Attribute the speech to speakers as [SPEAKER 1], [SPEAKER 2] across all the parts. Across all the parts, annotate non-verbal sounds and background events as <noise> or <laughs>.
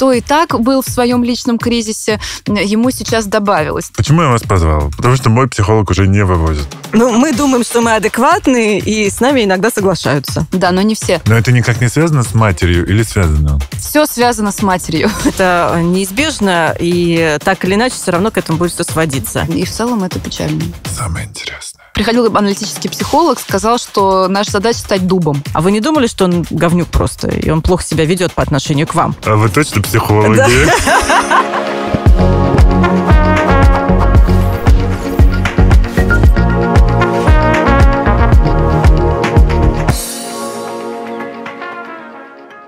[SPEAKER 1] кто и так был в своем личном кризисе, ему сейчас добавилось.
[SPEAKER 2] Почему я вас позвал? Потому что мой психолог уже не вывозит. Ну,
[SPEAKER 3] мы думаем, что мы адекватные, и с нами иногда соглашаются. Да, но не все.
[SPEAKER 2] Но это никак не связано с матерью или связано?
[SPEAKER 3] Все связано с матерью. Это неизбежно, и так или иначе все равно к этому будет все сводиться. И в целом это печально. Самое
[SPEAKER 2] интересное
[SPEAKER 1] приходил аналитический психолог, сказал, что наша задача стать
[SPEAKER 3] дубом. А вы не думали, что он говнюк просто, и он плохо себя ведет по отношению к вам?
[SPEAKER 2] А вы точно психологи? Да.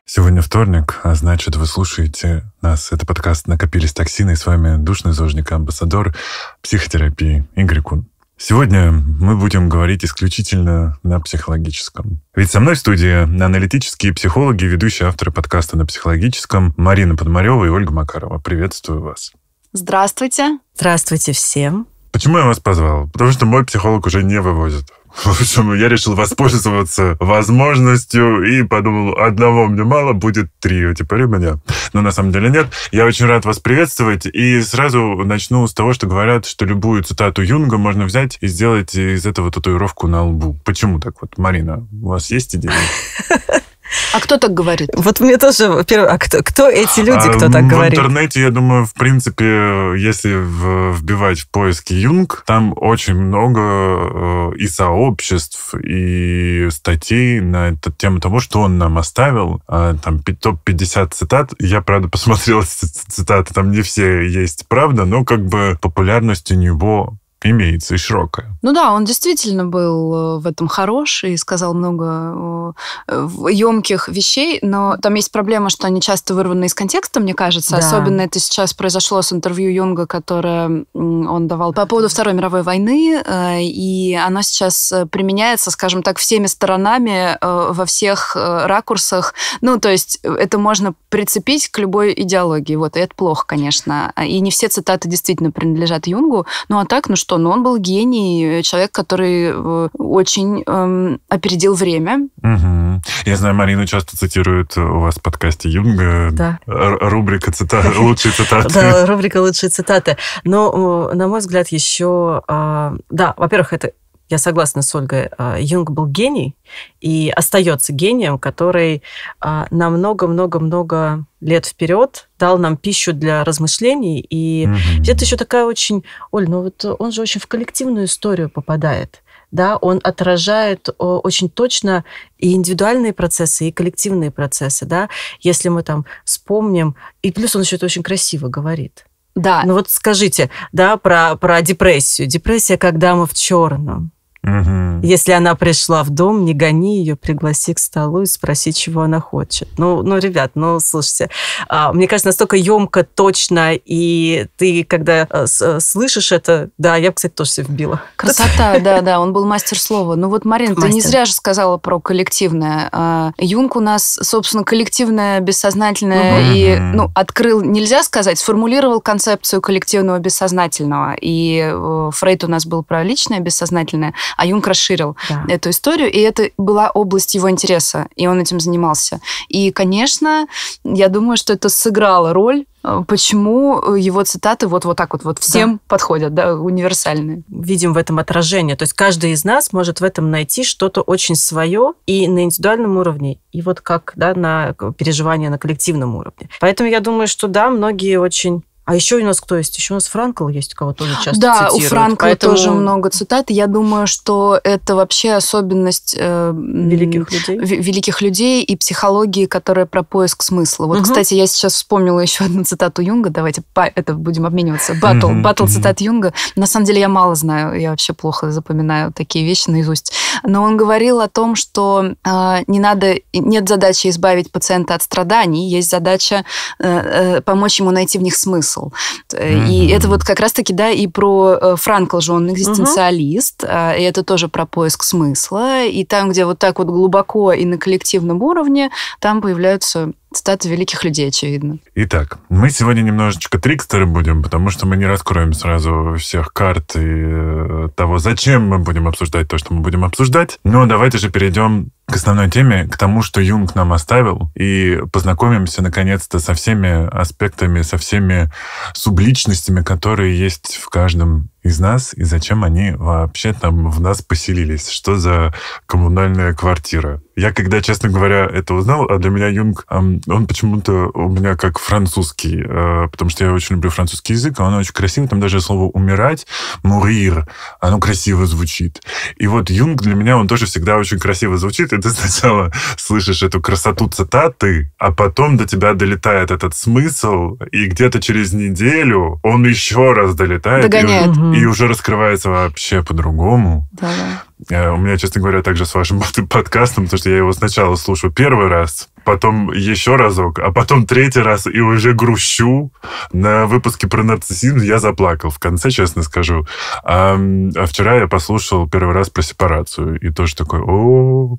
[SPEAKER 2] Сегодня вторник, а значит, вы слушаете нас. Это подкаст «Накопились токсины». И с вами душный зожник, амбассадор психотерапии Игорь Кун. Сегодня мы будем говорить исключительно на психологическом. Ведь со мной в студии аналитические психологи, ведущие авторы подкаста на психологическом Марина Подмарева и Ольга Макарова. Приветствую вас.
[SPEAKER 3] Здравствуйте. Здравствуйте всем.
[SPEAKER 2] Почему я вас позвал? Потому что мой психолог уже не вывозит <laughs> В общем, я решил воспользоваться возможностью и подумал, одного мне мало, будет три теперь у меня. Но на самом деле нет. Я очень рад вас приветствовать. И сразу начну с того, что говорят, что любую цитату Юнга можно взять и сделать из этого татуировку на лбу. Почему так вот, Марина? У вас есть идея? <laughs> А кто
[SPEAKER 3] так говорит? Вот мне тоже, Во-первых, а кто, кто эти люди, кто а, так в говорит? В
[SPEAKER 2] интернете, я думаю, в принципе, если вбивать в поиски Юнг, там очень много э, и сообществ, и статей на эту тему того, что он нам оставил. А, там топ-50 цитат. Я, правда, посмотрел <laughs> цитаты, там не все есть правда, но как бы популярность у него имеется и широкая.
[SPEAKER 1] Ну да, он действительно был э, в этом хорош и сказал много емких э, вещей, но там есть проблема, что они часто вырваны из контекста, мне кажется. Да. Особенно это сейчас произошло с интервью Юнга, которое он давал по поводу Второй мировой войны, э, и оно сейчас применяется, скажем так, всеми сторонами, во всех ракурсах. Ну, то есть это можно прицепить к любой идеологии. Вот, и это плохо, конечно. А, и не все цитаты действительно принадлежат Юнгу. Ну, а так, ну что что, но ну, он был гений, э, человек, который э, очень эм, опередил время.
[SPEAKER 2] Угу. Я знаю, Марина часто цитирует у вас в подкасте Юнга. Да. Рубрика цита... <laughs> «Лучшие цитаты». Да,
[SPEAKER 3] рубрика «Лучшие цитаты». Но, э, на мой взгляд, еще... А, да, во-первых, это я согласна с Ольгой. А, Юнг был гений и остается гением, который а, на много-много-много лет вперед дал нам пищу для размышлений. И mm-hmm. это еще такая очень... Оль, ну вот он же очень в коллективную историю попадает да, он отражает очень точно и индивидуальные процессы, и коллективные процессы, да, если мы там вспомним, и плюс он еще это очень красиво говорит. Да. Ну вот скажите, да, про, про депрессию. Депрессия, когда мы в черном, Угу. Если она пришла в дом, не гони ее, пригласи к столу и спроси, чего она хочет. Ну, ну ребят, ну, слушайте, а, мне кажется, настолько емко, точно, и ты, когда э, э, слышишь это, да, я кстати, тоже себе вбила. Красота, <laughs> да,
[SPEAKER 1] да, он был мастер слова. Ну вот, Марин, ты не зря же сказала про коллективное. А, Юнг у нас, собственно, коллективное, бессознательное, ну, и, ну, открыл, нельзя сказать, сформулировал концепцию коллективного бессознательного, и э, Фрейд у нас был про личное бессознательное, а Юнг расширил да. эту историю, и это была область его интереса, и он этим занимался. И, конечно, я думаю, что это сыграло роль э, почему его
[SPEAKER 3] цитаты вот, вот так вот, вот всем да. подходят, да, универсальные. Видим в этом отражение. То есть каждый из нас может в этом найти что-то очень свое и на индивидуальном уровне, и вот как да, на переживание на коллективном уровне. Поэтому я думаю, что да, многие очень а еще у нас кто есть? Еще у нас Франкл есть, кого тоже часто да, цитируют. Да, у Франкла поэтому... тоже
[SPEAKER 1] много цитат. Я думаю, что это вообще особенность э, великих людей, великих людей и психологии, которая про поиск смысла. Вот, угу. кстати, я сейчас вспомнила еще одну цитату Юнга. Давайте по это будем обмениваться. Батл, угу, батл угу. цитат Юнга. На самом деле я мало знаю, я вообще плохо запоминаю такие вещи наизусть. Но он говорил о том, что э, не надо, нет задачи избавить пациента от страданий, есть задача э, э, помочь ему найти в них смысл смысл. Mm-hmm. И это вот как раз-таки, да, и про э, Франкл же, он экзистенциалист, mm-hmm. и это тоже про поиск смысла. И там, где вот так вот глубоко и на коллективном уровне, там появляются Цитаты великих людей, очевидно.
[SPEAKER 2] Итак, мы сегодня немножечко трикстеры будем, потому что мы не раскроем сразу всех карт и э, того, зачем мы будем обсуждать то, что мы будем обсуждать. Но давайте же перейдем к основной теме, к тому, что Юнг нам оставил, и познакомимся наконец-то со всеми аспектами, со всеми субличностями, которые есть в каждом из нас и зачем они вообще там в нас поселились? Что за коммунальная квартира? Я когда, честно говоря, это узнал, а для меня Юнг, он почему-то у меня как французский, э, потому что я очень люблю французский язык, а он очень красивый, там даже слово «умирать», «мурир», оно красиво звучит. И вот Юнг для меня, он тоже всегда очень красиво звучит, и ты сначала слышишь эту красоту цитаты, а потом до тебя долетает этот смысл, и где-то через неделю он еще раз долетает. Догоняет. И и уже раскрывается вообще по-другому. Да, да. Э, у меня, честно говоря, также с вашим <laughs> подкастом, потому что я его сначала слушаю первый раз, потом еще разок, а потом третий раз, и уже грущу. На выпуске про нарциссизм я заплакал в конце, честно скажу. А, а вчера я послушал первый раз про сепарацию, и тоже такой, о,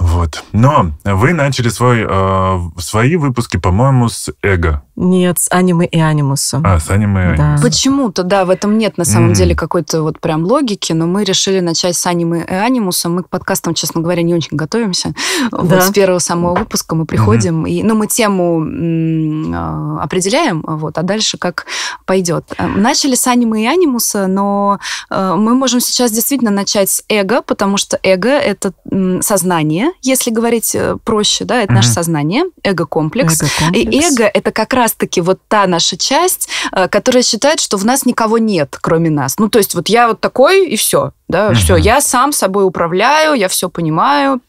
[SPEAKER 2] вот. Но вы начали свой, э, свои выпуски, по-моему, с эго.
[SPEAKER 3] Нет, с аниме и анимусом. А,
[SPEAKER 2] с аниме и да. анимусом.
[SPEAKER 1] Почему-то, да, в этом нет на самом mm. деле какой-то вот прям логики, но мы решили начать с аниме и анимуса. Мы к подкастам, честно говоря, не очень готовимся. Да. Вот с первого самого выпуска мы приходим, mm-hmm. и, ну, мы тему м, а, определяем, вот, а дальше как пойдет. Эм, начали с аниме и анимуса, но э, мы можем сейчас действительно начать с эго, потому что эго — это м, сознание, если говорить э, проще, да, это mm-hmm. наше сознание, эго-комплекс. эго-комплекс. И эго — это как раз-таки вот та наша часть, э, которая считает, что в нас никого нет, кроме нас. Ну, то есть вот я вот такой, и все. Да, uh-huh. все, я сам собой управляю, я все понимаю,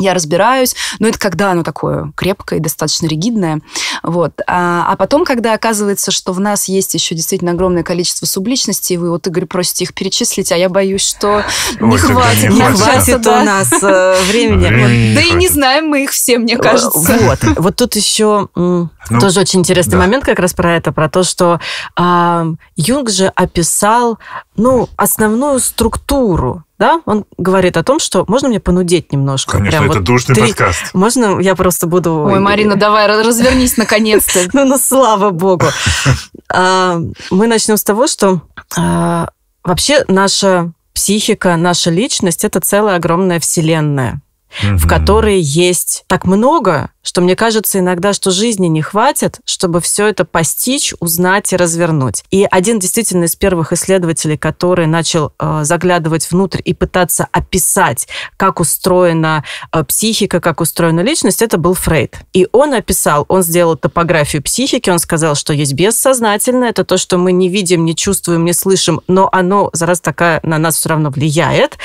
[SPEAKER 1] я разбираюсь. Но это когда оно такое крепкое, и достаточно ригидное. Вот. А, а потом, когда оказывается, что в нас есть еще действительно огромное количество субличностей, вы вот, Игорь, просите их перечислить, а я боюсь, что Ой, не хватит. Не хватит да. у нас э, времени. времени. Да и не
[SPEAKER 3] знаем мы их все, мне э, кажется. Вот. Вот тут еще ну, тоже очень интересный да. момент как раз про это, про то, что э, Юнг же описал ну, основную структуру да, он говорит о том, что можно мне понудеть немножко. Конечно, Прям это вот душный три... подкаст. Можно я просто буду... Ой, Марина, давай, развернись наконец-то. <laughs> Ну, ну, слава богу. А, мы начнем с того, что а, вообще наша психика, наша личность – это целая огромная вселенная, в которой есть так много что мне кажется иногда, что жизни не хватит, чтобы все это постичь, узнать и развернуть. И один действительно из первых исследователей, который начал э, заглядывать внутрь и пытаться описать, как устроена э, психика, как устроена личность, это был Фрейд. И он описал, он сделал топографию психики, он сказал, что есть бессознательное, это то, что мы не видим, не чувствуем, не слышим, но оно, зараз такая, на нас все равно влияет.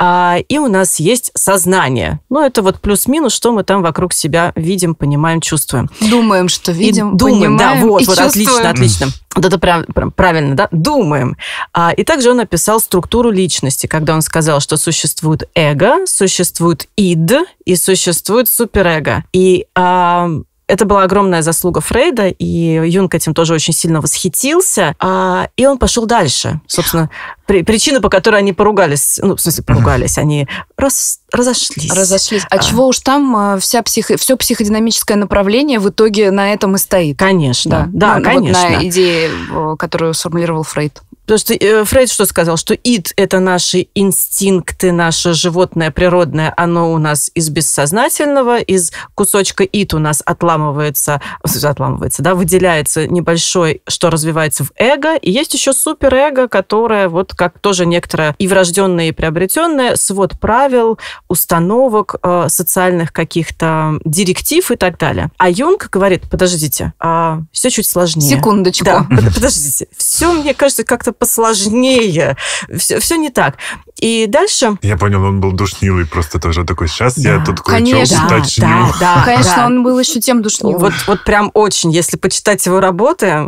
[SPEAKER 3] Э, и у нас есть сознание. Ну, это вот плюс-минус, что мы там вокруг себя видим, понимаем, чувствуем. Думаем, что видим, и думаем, понимаем, да, вот, и вот, чувствуем. отлично, отлично. Вот это прям, прям правильно, да? Думаем. А, и также он описал структуру личности, когда он сказал, что существует эго, существует ид и существует суперэго. И а, это была огромная заслуга Фрейда, и Юнг этим тоже очень сильно восхитился. А, и он пошел дальше. Собственно, при, причина, по которой они поругались, ну, в смысле, поругались, они раз,
[SPEAKER 1] разошлись. Разошлись. А, а чего уж там, а, вся психо, все психодинамическое направление в итоге на этом и стоит. Конечно, да, да ну, конечно. Ну, вот на
[SPEAKER 3] идее, которую сформулировал Фрейд. Потому что э, Фрейд что сказал? Что ид – это наши инстинкты, наше животное природное, оно у нас из бессознательного, из кусочка ид у нас отламывается, отламывается, да, выделяется небольшой, что развивается в эго, и есть еще суперэго, которое вот как тоже некоторое и врожденное, и приобретенное, свод правил, установок, э, социальных каких-то директив и так далее. А Юнг говорит, подождите, а, все чуть сложнее. Секундочку. Да, <laughs> подождите. Все, мне кажется, как-то посложнее. Все, все не так. И дальше...
[SPEAKER 2] Я понял, он был душнилый просто тоже такой. Сейчас да, я тут кое-что да, Да, да, <laughs> Конечно,
[SPEAKER 3] да. он был еще тем душнилым. Вот, вот прям очень. Если почитать его работы,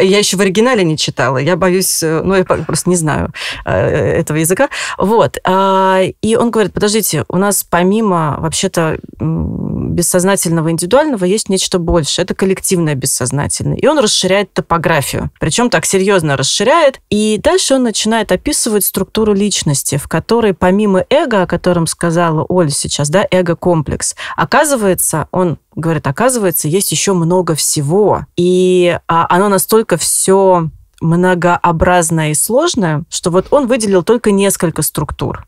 [SPEAKER 3] я еще в оригинале не читала. Я боюсь, э, ну, я просто не знаю э, этого языка. Вот. А, и он говорит, подождите, у нас помимо вообще-то бессознательного индивидуального есть нечто больше. Это коллективное бессознательное. И он расширяет топографию. Причем так серьезно расширяет. И дальше он начинает описывать структуру личности, в которой помимо эго, о котором сказала Оль сейчас, да, эго-комплекс, оказывается, он говорит, оказывается, есть еще много всего. И а, оно настолько все многообразное и сложное, что вот он выделил только несколько структур.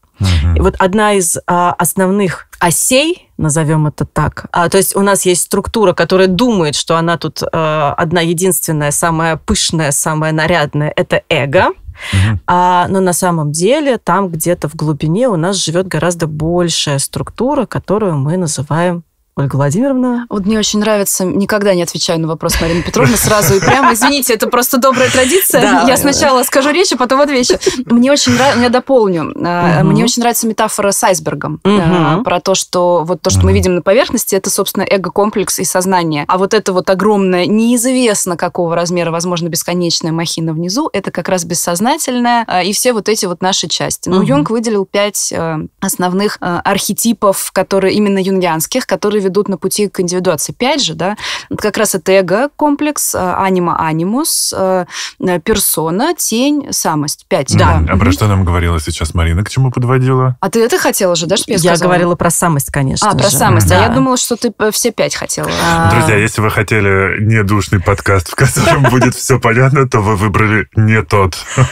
[SPEAKER 3] И вот одна из а, основных осей, назовем это так, а, то есть у нас есть структура, которая думает, что она тут а, одна единственная, самая пышная, самая нарядная, это эго. Uh-huh. А, но на самом деле там где-то в глубине у нас живет гораздо большая структура, которую мы называем Ольга Владимировна. Вот мне очень нравится, никогда не отвечаю на вопрос Марины Петровны сразу и прямо.
[SPEAKER 1] Извините, это просто добрая традиция. Да, Я сначала да. скажу речь, а потом отвечу. Мне очень нравится, я дополню. Угу. Мне очень нравится метафора с айсбергом. Угу. Про то, что вот то, что угу. мы видим на поверхности, это, собственно, эго-комплекс и сознание. А вот это вот огромное, неизвестно какого размера, возможно, бесконечная махина внизу, это как раз бессознательное а, и все вот эти вот наши части. Ну, Юнг выделил пять э, основных э, архетипов, которые именно юнгианских, которые ведут на пути к индивидуации. Опять же, да, как раз это эго-комплекс, э, анима-анимус, э, э, персона, тень, самость. Пять, да. А
[SPEAKER 2] про что нам говорила сейчас Марина, к чему подводила?
[SPEAKER 1] А ты это хотела же, да, что я сказала? Я говорила про
[SPEAKER 3] самость, конечно А, про самость. Да. А я
[SPEAKER 1] думала, что ты все пять хотела. А. Друзья,
[SPEAKER 2] если вы хотели не душный подкаст, в котором <laughs> будет все понятно, то вы выбрали не тот. <laughs>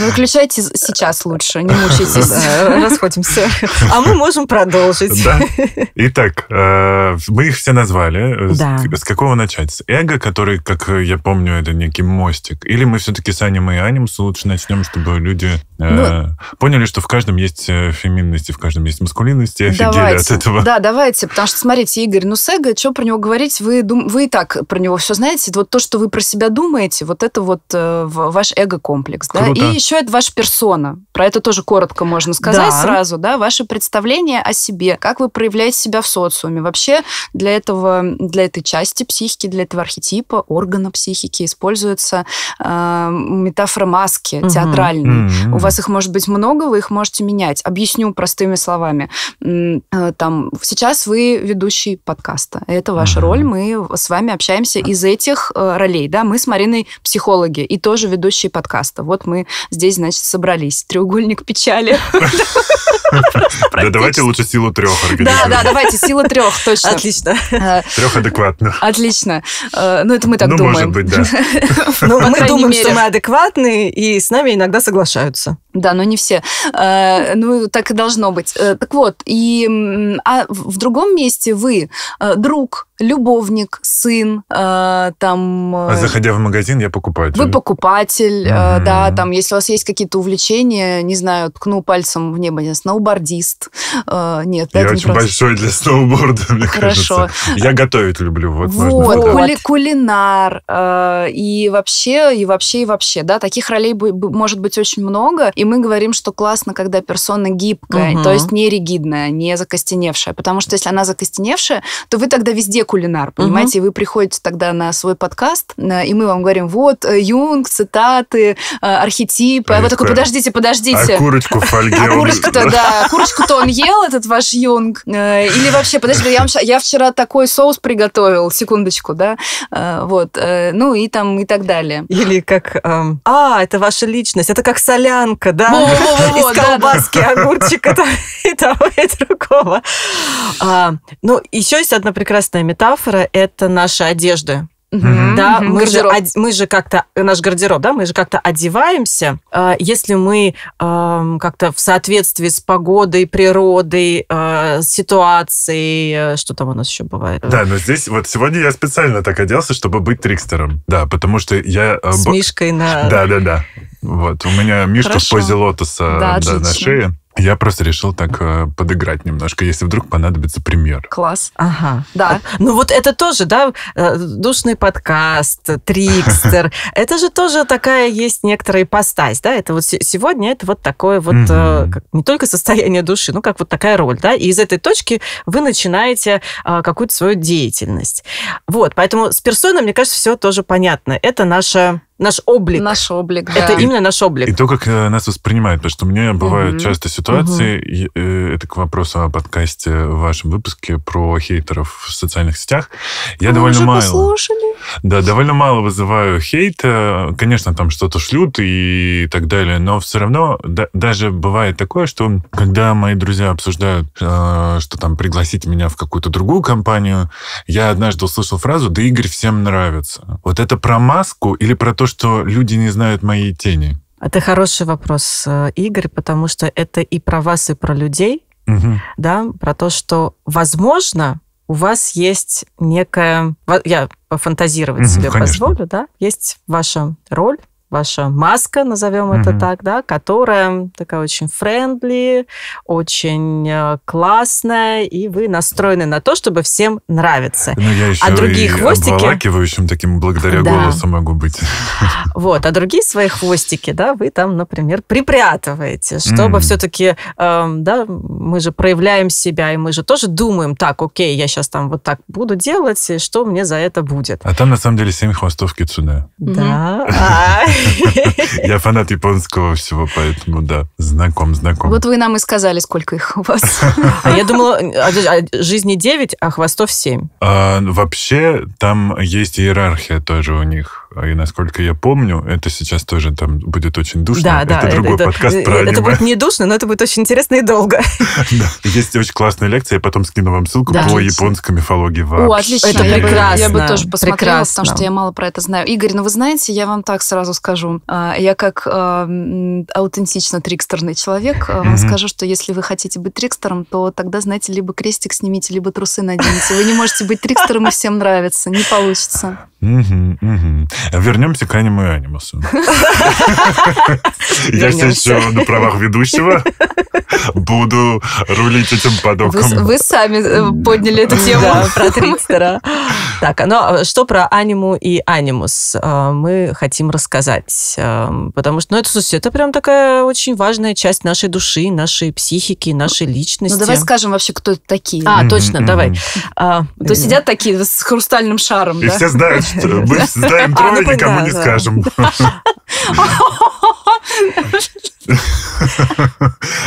[SPEAKER 1] Выключайте сейчас лучше, не мучайтесь.
[SPEAKER 3] Расходимся. А мы можем продолжить. <laughs>
[SPEAKER 2] Итак, Э, мы их все назвали. Э, да. Типа, с какого начать? С эго, который, как э, я помню, это некий мостик? Или мы все-таки с Анимой и Анимс лучше начнем, чтобы люди ну, поняли, что в каждом есть феминность, и в каждом есть маскулинность, и офигели давайте. от этого. Да,
[SPEAKER 1] давайте, потому что, смотрите, Игорь, ну с эго, что про него говорить? Вы, дум... вы и так про него все знаете. Вот то, что вы про себя думаете, вот это вот э, ваш эго-комплекс. Да? И еще это ваша персона. Про это тоже коротко можно сказать да. сразу. да, Ваше представление о себе, как вы проявляете себя в социуме, Вообще для этого, для этой части психики, для этого архетипа, органа психики используется э, метафора маски угу. театральной. Угу. У вас их может быть много, вы их можете менять. Объясню простыми словами. Э, там, сейчас вы ведущий подкаста. Это ваша угу. роль. Мы с вами общаемся из этих э, ролей. Да? Мы с Мариной психологи и тоже ведущие подкаста. Вот мы здесь, значит, собрались. Треугольник печали.
[SPEAKER 2] Да давайте лучше силу трех Да, да,
[SPEAKER 1] давайте сила трех трех точно. Отлично. Э,
[SPEAKER 2] трех адекватных.
[SPEAKER 1] Отлично. Э, ну, это мы так думаем. Ну, может быть, да. <laughs> Ну, мы думаем, что мы адекватны, и с нами иногда соглашаются. Да, но не все. Э, ну, так и должно быть. Э, так вот, и а в другом месте вы э, друг, любовник, сын, там... А заходя
[SPEAKER 2] в магазин, я покупатель. Вы
[SPEAKER 1] покупатель, mm-hmm. да, там, если у вас есть какие-то увлечения, не знаю, ткну пальцем в небо, я сноубордист. Нет, я очень просто...
[SPEAKER 2] большой для сноуборда, <laughs> мне Хорошо. кажется. Я готовить люблю. Вот, вот можно
[SPEAKER 1] кулинар. И вообще, и вообще, и вообще, да, таких ролей может быть очень много, и и мы говорим, что классно, когда персона гибкая, угу. то есть не ригидная, не закостеневшая. Потому что если она закостеневшая, то вы тогда везде кулинар, понимаете? Угу. И вы приходите тогда на свой подкаст, э, и мы вам говорим, вот, э, Юнг, цитаты, э, архетипы. А вы такой, подождите, подождите. А курочку
[SPEAKER 2] в фольге А курочку-то, да. А
[SPEAKER 1] курочку-то он ел, этот ваш Юнг. Или вообще, подождите, я вчера такой соус приготовил, секундочку, да. Вот. Ну и там, и так далее.
[SPEAKER 3] Или как, эм, а, это ваша личность, это как солянка, да? Во, <laughs> Из колбаски, да, да. огурчика там, и того, и другого. А, ну, еще есть одна прекрасная метафора – это наша одежда.
[SPEAKER 1] Mm-hmm. Да, mm-hmm. мы гардероб.
[SPEAKER 3] же, мы же как-то, наш гардероб, да, мы же как-то одеваемся. А, если мы как-то в соответствии с погодой, природой, а, ситуацией, э, что там у нас еще бывает?
[SPEAKER 2] Да, но здесь вот сегодня я специально так оделся, чтобы быть трикстером. Да, потому что я... А, с б... мишкой на... Да, да, да. Вот, у меня мишка Хорошо. в позе лотоса да, да, на шее. Я просто решил так э, подыграть немножко, если вдруг понадобится пример.
[SPEAKER 3] Класс. Ага. Да. А, ну вот это тоже, да, э, душный подкаст, э, трикстер. <laughs> Это же тоже такая есть некоторая ипостась, да? Это вот сегодня это вот такое вот э, не только состояние души, ну как вот такая роль, да? И из этой точки вы начинаете какую-то свою деятельность. Вот, поэтому с персоной, мне кажется, все тоже понятно. Это наша Наш облик. Наш облик, да. Это
[SPEAKER 2] именно наш облик. И то, как э, нас воспринимают, потому что у меня бывают угу. часто ситуации, угу. это к вопросу о подкасте в вашем выпуске про хейтеров в социальных сетях. Я а Мы довольно уже мало... Послушали. Да, довольно мало вызываю хейта. Конечно, там что-то шлют и так далее, но все равно да, даже бывает такое, что когда мои друзья обсуждают, э, что там пригласить меня в какую-то другую компанию, я однажды услышал фразу «Да Игорь всем нравится». Вот это про маску или про то, то, что люди не знают моей тени?
[SPEAKER 3] Это хороший вопрос, э, Игорь, потому что это и про вас, и про людей, угу. да, про то, что, возможно, у вас есть некая, я пофантазировать угу, себе конечно. позволю, да, есть ваша роль, ваша маска, назовем mm-hmm. это так, да, которая такая очень френдли, очень э, классная, и вы настроены на то, чтобы всем нравиться.
[SPEAKER 2] Ну, я еще а другие и хвостики... обволакивающим таким благодаря да. голосу могу быть. <laughs>
[SPEAKER 3] Вот, а другие свои хвостики, да, вы там, например, припрятываете, чтобы mm все-таки, э, эм, да, мы же проявляем себя, и мы же тоже думаем, так, окей, я сейчас там вот так буду делать, и что мне за это будет.
[SPEAKER 2] А там, на самом деле, семь хвостов кицуне.
[SPEAKER 3] Да.
[SPEAKER 2] <laughs> Я фанат японского всего, поэтому да, знаком, знаком.
[SPEAKER 3] Вот вы нам и сказали, сколько их у вас. А я думала, а, а жизни 9, а хвостов 7.
[SPEAKER 2] А, вообще, там есть иерархия тоже у них. И насколько я помню, это сейчас тоже там будет очень душно. Да, да. это другой это, подкаст это, про аниме. Это будет не
[SPEAKER 3] душно, но это будет очень интересно и долго. <laughs>
[SPEAKER 2] Да. Есть очень классная лекция, я потом скину вам ссылку по японской мифологии вообще. О, отлично. Это прекрасно. Я бы тоже посмотрела, потому что я
[SPEAKER 1] мало про это знаю. Игорь, ну вы знаете, я вам так сразу скажу. А, я как а, аутентично трикстерный человек а, скажу, что если вы хотите быть трикстером, то тогда, знаете, либо крестик снимите, либо трусы наденете. Вы не можете быть трикстером и всем нравится. Не получится.
[SPEAKER 2] Угу, угу. Вернемся к аниме и анимусу. <laughs> Я все еще на правах ведущего буду рулить этим потоком.
[SPEAKER 3] Вы сами э, подняли эту тему. про Трикстера. Так, а ну а что про аниму и анимус э, мы хотим рассказать? Э, потому что, ну, это, слушайте, это прям такая очень важная часть нашей души, нашей психики, нашей ну, личности. Ну, давай скажем
[SPEAKER 1] вообще, кто это такие. А, точно, давай.
[SPEAKER 3] А, То сидят
[SPEAKER 1] такие с хрустальным шаром, И все знают, быстро. Быстро <laughs> сдаем а, ну трое, никому не
[SPEAKER 2] скажем.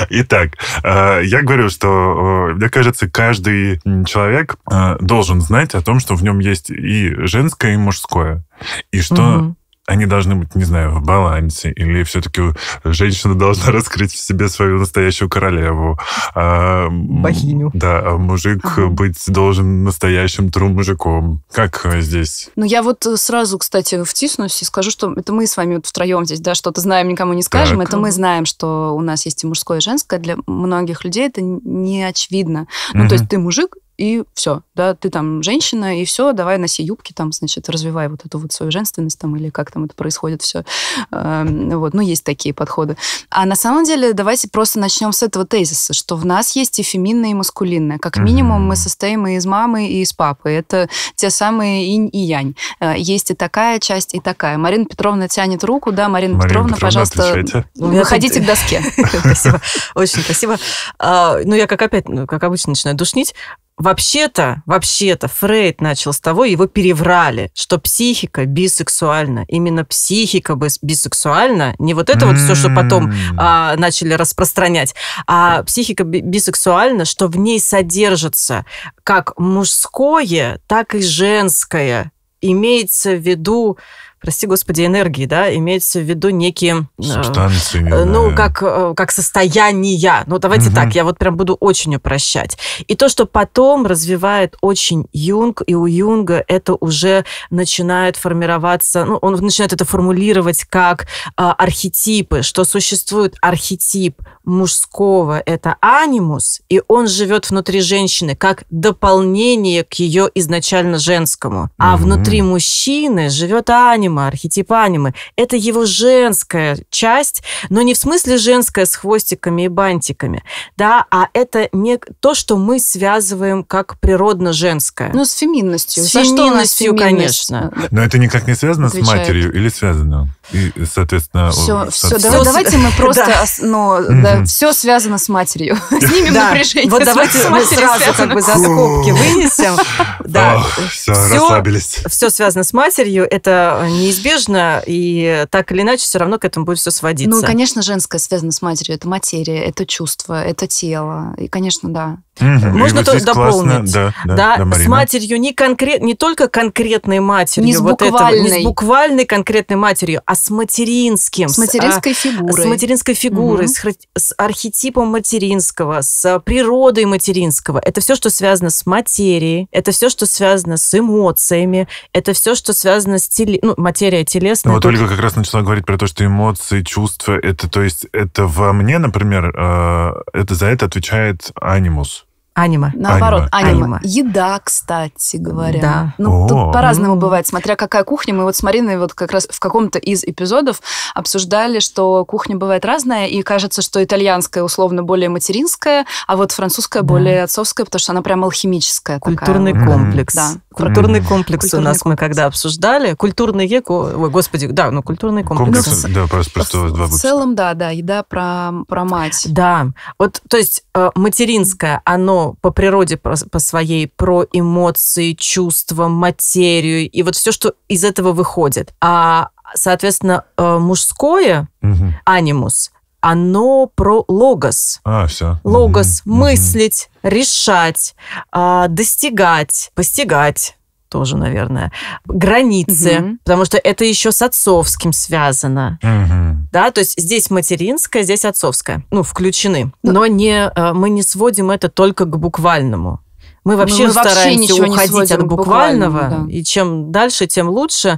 [SPEAKER 2] Итак, э, я говорю, что, э, мне кажется, каждый человек э, должен знать о том, что в нем есть и женское, и мужское. И что они должны быть, не знаю, в балансе, или все-таки женщина должна <laughs> раскрыть в себе свою настоящую королеву. А, Богиню. Да, а мужик ага. быть должен настоящим тру мужиком. Как здесь?
[SPEAKER 1] Ну, я вот э, сразу, кстати, втиснусь и скажу, что это мы с вами вот втроем здесь, да, что-то знаем, никому не скажем. Так. Это мы знаем, что у нас есть и мужское, и женское. Для многих людей это не очевидно. Ну, угу. то есть ты мужик, и все, да, ты там женщина, и все, давай носи юбки там, значит, развивай вот эту вот свою женственность там, или как там это происходит все. Эм, вот, ну, есть такие подходы. А на самом деле давайте просто начнем с этого тезиса, что в нас есть и феминное, и маскулинное. Как минимум мы состоим и из мамы, и из папы. Это те самые инь и янь. Э, есть и такая часть, и такая. Марина Петровна тянет
[SPEAKER 3] руку, да, Марина, Марина Петровна, Петровна, пожалуйста, отвечайте. Ну, выходите к доске. <laughs> Спасибо. Очень спасибо. А, ну, я как опять, ну, как обычно, начинаю душнить. Вообще-то, вообще-то Фрейд начал с того, его переврали, что психика бисексуальна. Именно психика бисексуальна, не вот это вот все, что потом а, начали распространять, а психика бисексуальна, что в ней содержится как мужское, так и женское. Имеется в виду прости господи, энергии, да, имеется в виду некие... Э, Субстанции. Э, ну, как, э, как состояния. Ну, давайте угу. так, я вот прям буду очень упрощать. И то, что потом развивает очень Юнг, и у Юнга это уже начинает формироваться, ну, он начинает это формулировать как э, архетипы, что существует архетип мужского, это анимус, и он живет внутри женщины как дополнение к ее изначально женскому. А угу. внутри мужчины живет анимус, анима, архетипа анимы. Это его женская часть, но не в смысле женская с хвостиками и бантиками, да, а это не то, что мы связываем как природно женское. Ну, с феминностью. С феминностью, феминность? конечно.
[SPEAKER 2] Но это никак не связано Отвечает. с матерью или связано? И, соответственно... Все, все, давай, давайте мы просто... Да.
[SPEAKER 1] Ну, да, все связано с матерью. Снимем <laughs> да. напряжение. Вот давайте мы сразу как бы за скобки
[SPEAKER 2] вынесем. Да. Ох, все, все, расслабились.
[SPEAKER 3] Все связано с матерью, это неизбежно, и так или иначе все равно к этому будет все сводиться. Ну, конечно,
[SPEAKER 1] женское связано с матерью. Это материя, это чувство, это
[SPEAKER 3] тело. И, конечно, да.
[SPEAKER 2] Угу. Можно вот дополнить. Классно, да, да, да, да, с
[SPEAKER 3] матерью не, конкрет, не только конкретной матерью, не с, вот Этого, не с буквальной конкретной матерью, а с материнским. С а, материнской с, фигурой. С материнской фигурой, угу. с, архетипом материнского, с а, природой материнского. Это все, что связано с материей, это все, что связано с эмоциями, это все, что связано с теле... ну, материя телесная. Ну, вот только
[SPEAKER 2] как раз начала говорить про то, что эмоции, чувства, это то есть это во мне, например, а, это за это отвечает анимус.
[SPEAKER 1] Анима. Наоборот, анима. анима. Еда, кстати говоря. Да.
[SPEAKER 2] Ну, О, тут по-разному
[SPEAKER 1] м-м. бывает, смотря какая кухня. Мы вот с Мариной вот как раз в каком-то из эпизодов обсуждали, что кухня бывает разная, и кажется, что итальянская условно более материнская, а вот французская да. более отцовская, потому что она прям алхимическая. Культурный такая. комплекс. Да.
[SPEAKER 3] Культурный mm-hmm. комплекс культурный у нас комплекс. мы когда обсуждали. Культурные, ой, господи, да, ну культурный комплекс Комплексы, ну,
[SPEAKER 2] да, просто, просто в, два в
[SPEAKER 3] целом, да, да, еда про, про мать. Да, вот, то есть э, материнское, оно по природе, по, по своей, про эмоции, чувства, материю и вот все, что из этого выходит. А соответственно, э, мужское угу. анимус, оно про логос. А, все. Логос. Угу. Мыслить, угу. решать, а, достигать, постигать тоже, наверное, границы, угу. потому что это еще с отцовским связано. Угу. Да, то есть здесь материнская, здесь отцовская, ну, включены. Ну, Но не, э, мы не сводим это только к буквальному.
[SPEAKER 2] Ну, мы вообще мы стараемся вообще уходить от буквального, буквально, да.
[SPEAKER 3] и чем дальше, тем лучше,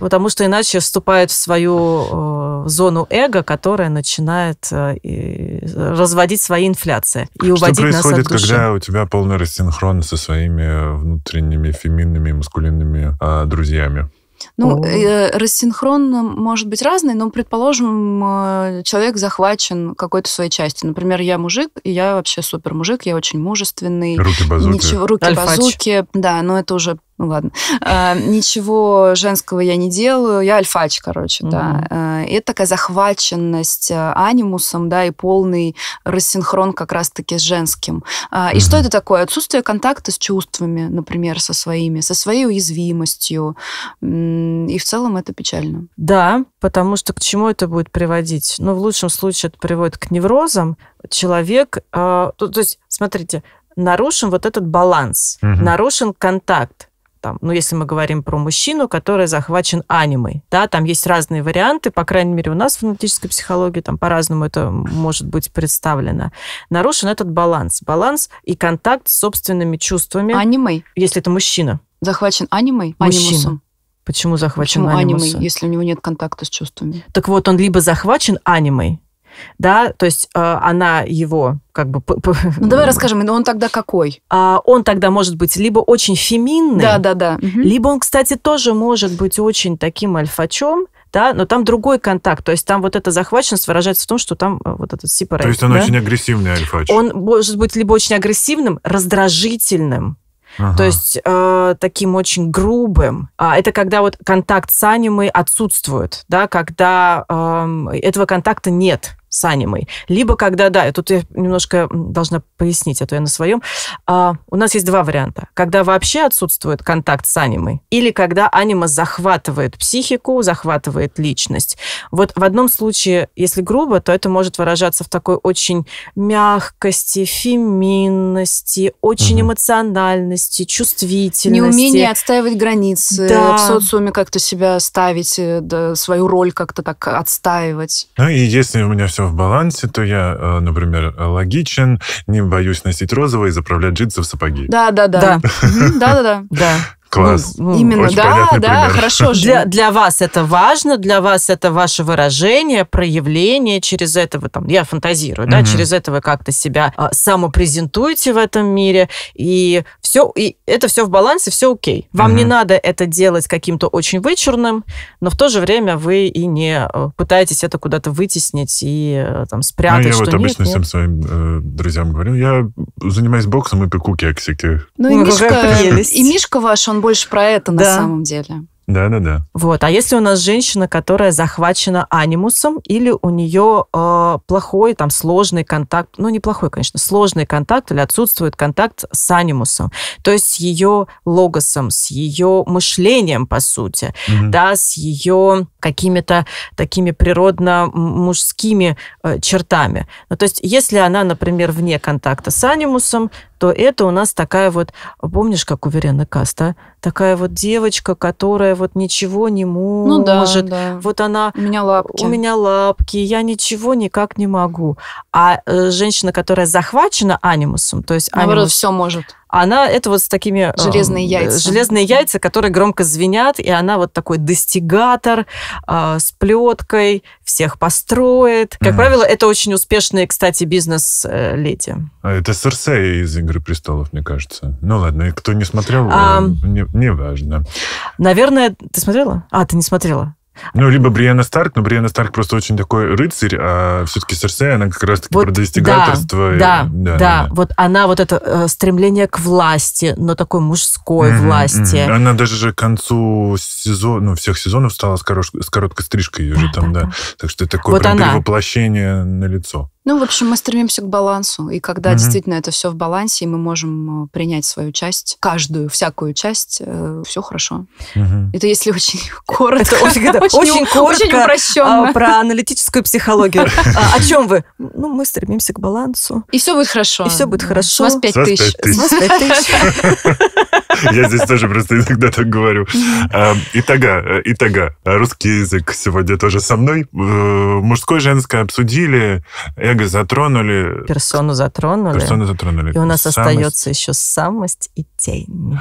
[SPEAKER 3] потому что иначе вступает в свою э, зону эго, которая начинает э, разводить свои инфляции и что уводить нас от Что происходит, когда
[SPEAKER 2] у тебя полный рассинхрон со своими внутренними феминными и маскулинными э, друзьями?
[SPEAKER 1] Ну, э, рассинхрон может быть разный, но, предположим, э, человек захвачен какой-то своей частью. Например, я мужик, и я вообще супер мужик, я очень мужественный. Руки базуки. Ничего, руки базуки, да, но это уже ну ладно. А, ничего женского я не делаю, я альфач, короче, да. А, это такая захваченность а, анимусом, да, и полный рассинхрон как раз-таки с женским. А, и что это такое? Отсутствие контакта с чувствами, например, со своими,
[SPEAKER 3] со своей уязвимостью. И в целом это печально. Да, потому что к чему это будет приводить? Ну, в лучшем случае это приводит к неврозам. Человек, э, то, то есть, смотрите, нарушен вот этот баланс, угу. нарушен контакт там, ну, если мы говорим про мужчину, который захвачен анимой, да, там есть разные варианты, по крайней мере, у нас в фанатической психологии там по-разному это может быть представлено. Нарушен этот баланс. Баланс и контакт с собственными чувствами. Анимой? Если это мужчина. Захвачен анимой? Мужчина. Анимусом. Почему захвачен Почему анимой, если у него нет контакта с чувствами? Так вот, он либо захвачен анимой, да, то есть а, она его как бы... Ну, давай расскажем, ну, он тогда какой? А, он тогда может быть либо очень феминный, да, да, да. либо он, кстати, тоже может быть очень таким альфачом, да, но там другой контакт, то есть там вот это захваченность выражается в том, что там э, вот этот сепарат. То есть он да? очень
[SPEAKER 2] агрессивный альфач.
[SPEAKER 3] Он может быть либо очень агрессивным, раздражительным, Ага. То есть э, таким очень грубым. А, это когда вот контакт с анимой отсутствует, да, когда э, этого контакта нет с анимой. Либо когда, да, тут я немножко должна пояснить, а то я на своем. А, у нас есть два варианта. Когда вообще отсутствует контакт с анимой, или когда анима захватывает психику, захватывает личность. Вот в одном случае, если грубо, то это может выражаться в такой очень мягкости, феминности, очень угу. эмоциональности, чувствительности. Неумение
[SPEAKER 1] отстаивать границы, да. в социуме
[SPEAKER 3] как-то себя ставить, э, да, свою роль как-то
[SPEAKER 1] так отстаивать.
[SPEAKER 2] Ну и единственное, у меня все все в балансе, то я, э, например, логичен, не боюсь носить розовое и заправлять джинсы в сапоги.
[SPEAKER 3] да, да. Да, да, да. Да.
[SPEAKER 2] Класс. Ну, Именно, Очень да, да, пример. хорошо. <laughs> Для,
[SPEAKER 3] для вас это важно, для вас это ваше выражение, проявление через этого там, я фантазирую, угу. да, через этого как-то себя а, самопрезентуете в этом мире, и все, и это все в балансе, все окей. Вам угу. не надо это делать каким-то очень вычурным, но в то же время вы и не э, пытаетесь это куда-то вытеснить и э, там ну, спрятать. Ну, я что вот нет, обычно нет. всем
[SPEAKER 2] своим э, друзьям говорю, я занимаюсь боксом и пеку кексики. Ну, и ну, Мишка, и
[SPEAKER 3] Мишка ваш, он больше про это да. на самом деле. Да, да, да. Вот. А если у нас женщина, которая захвачена анимусом, или у нее э, плохой, там, сложный контакт, ну, неплохой, конечно, сложный контакт или отсутствует контакт с анимусом, то есть с ее логосом, с ее мышлением, по сути, угу. да, с ее какими-то такими природно-мужскими э, чертами. Ну, то есть, если она, например, вне контакта с анимусом, то это у нас такая вот, помнишь, как у Верены Каста, такая вот девочка, которая вот ничего не может. Ну, да, да. Вот она... У меня лапки. У меня лапки, я ничего никак не могу. А э, женщина, которая захвачена анимусом, то есть... Наоборот, анимус, все может она это вот с такими... Э, железные э, яйца. Железные яйца, которые громко звенят, и она вот такой достигатор э, с плеткой, всех построит. Как mm. правило, это очень успешные, кстати, бизнес-леди.
[SPEAKER 2] Э, а это Серсея из «Игры престолов», мне кажется. Ну ладно, кто не смотрел, а... не, не важно.
[SPEAKER 3] Наверное, ты смотрела? А, ты не смотрела.
[SPEAKER 2] Ну, либо Бриена Старк, но Бриена Старк просто очень такой рыцарь, а все-таки Серсея, она как раз-таки вот, про достигаторство. Да, и, да, да, да,
[SPEAKER 3] вот она вот это э, стремление к власти, но такой мужской mm-hmm, власти. Mm-hmm.
[SPEAKER 2] Она даже же к концу сезона, ну, всех сезонов стала с, корош, с короткой стрижкой ее да, там, да. да. да. Так что это такое вот прям она. перевоплощение на лицо.
[SPEAKER 1] Ну, в общем, мы стремимся к балансу. И когда mm-hmm. действительно это все в балансе, и мы можем э, принять свою часть, каждую, всякую часть, э, все хорошо. Mm-hmm. Это если очень коротко. Это очень, очень а, очень упрощенно. про
[SPEAKER 3] аналитическую психологию. <laughs> А, о чем вы? Ну, мы стремимся к балансу. И все будет хорошо. И все будет хорошо. У вас 5 тысяч. У вас тысяч.
[SPEAKER 2] <laughs> Я здесь тоже просто иногда так говорю. Эм, итага, э, итага. Русский язык сегодня тоже со мной. Э, мужское, женское обсудили, эго затронули. Персону
[SPEAKER 3] затронули. Персону затронули. И у нас остается еще самость и тень.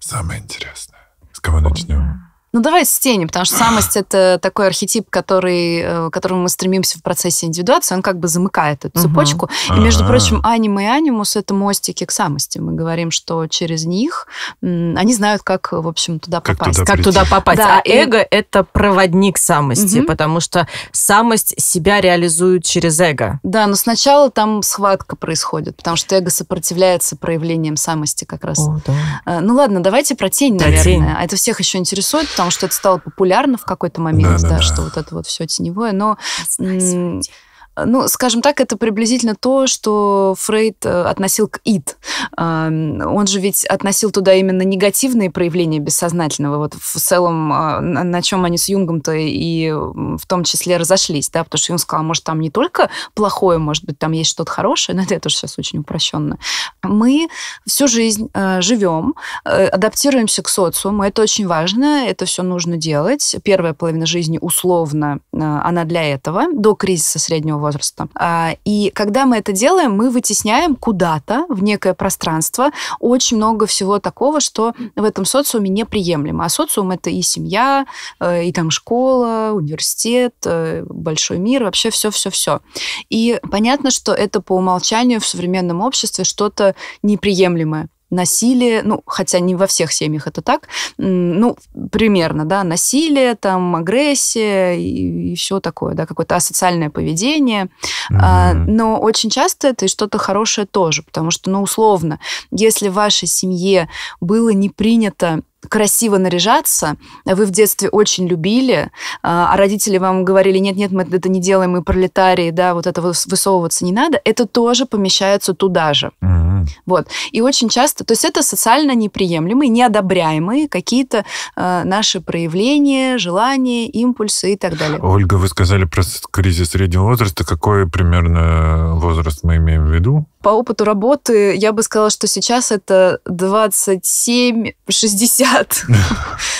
[SPEAKER 3] Самое интересное.
[SPEAKER 1] С кого начнем? Ну, давай с тенью, потому что самость – это такой архетип, который, э, к которому мы стремимся в процессе индивидуации, он как бы замыкает эту цепочку. Угу. И, между А-а-а. прочим, аниме и анимус – это мостики к самости. Мы говорим, что через них м, они знают,
[SPEAKER 3] как, в общем, туда как попасть. Туда как туда попасть. Да, а и... эго – это проводник самости, угу. потому что самость себя реализует через эго.
[SPEAKER 1] Да, но сначала там схватка происходит, потому что эго сопротивляется проявлением самости как раз. О, да. Э, ну, ладно, давайте про тень, да, наверное. Тень. А это всех еще интересует, потому потому что это стало популярно в какой-то момент, да, да, да, да. что вот это вот все теневое. Но ну, скажем так, это приблизительно то, что Фрейд э, относил к ид. Он же ведь относил туда именно негативные проявления бессознательного. Вот в целом, а, на чем они с Юнгом-то и в том числе разошлись, да, потому что Юнг сказал, «А может, там не только плохое, может быть, там есть что-то хорошее, но это тоже сейчас очень упрощенно. Мы всю жизнь э, живем, э, адаптируемся к социуму, это очень важно, это все нужно делать. Первая половина жизни условно, она для этого, до кризиса среднего возраста. А, и когда мы это делаем, мы вытесняем куда-то в некое пространство очень много всего такого, что в этом социуме неприемлемо. А социум это и семья, э, и там школа, университет, э, большой мир, вообще все-все-все. И понятно, что это по умолчанию в современном обществе что-то неприемлемое насилие, ну, хотя не во всех семьях это так, ну, примерно, да, насилие, там, агрессия и, и все такое, да, какое-то асоциальное поведение. Mm-hmm. А, но очень часто это и что-то хорошее тоже, потому что, ну, условно, если в вашей семье было не принято красиво наряжаться, вы в детстве очень любили, а, а родители вам говорили, нет-нет, мы это не делаем, мы пролетарии, да, вот этого высовываться не надо, это тоже помещается туда же. Mm-hmm. Вот. И очень часто, то есть это социально неприемлемые, неодобряемые какие-то э, наши проявления, желания, импульсы и так далее.
[SPEAKER 2] Ольга, вы сказали про кризис среднего возраста. Какой примерно э, возраст мы имеем в виду?
[SPEAKER 1] По опыту работы я бы сказала, что сейчас это 27-60. <laughs>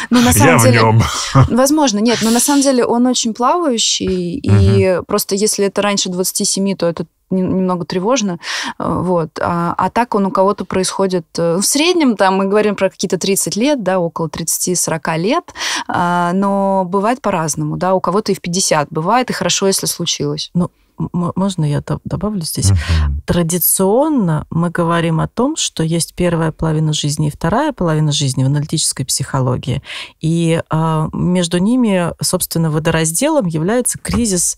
[SPEAKER 2] Ну, на самом деле...
[SPEAKER 1] <laughs> Возможно, нет, но на самом деле он очень плавающий, и просто если это раньше 27, то это немного тревожно. Э, вот. А, а так он у кого-то происходит... Э, в среднем там мы говорим про какие-то 30 лет, да, около 30-40 лет, а, но бывает по-разному, да, у кого-то и в 50
[SPEAKER 3] бывает, и хорошо, если случилось. Ну, можно я добавлю здесь? Традиционно мы говорим о том, что есть первая половина жизни и вторая половина жизни в аналитической психологии. И э, между ними, собственно, водоразделом является кризис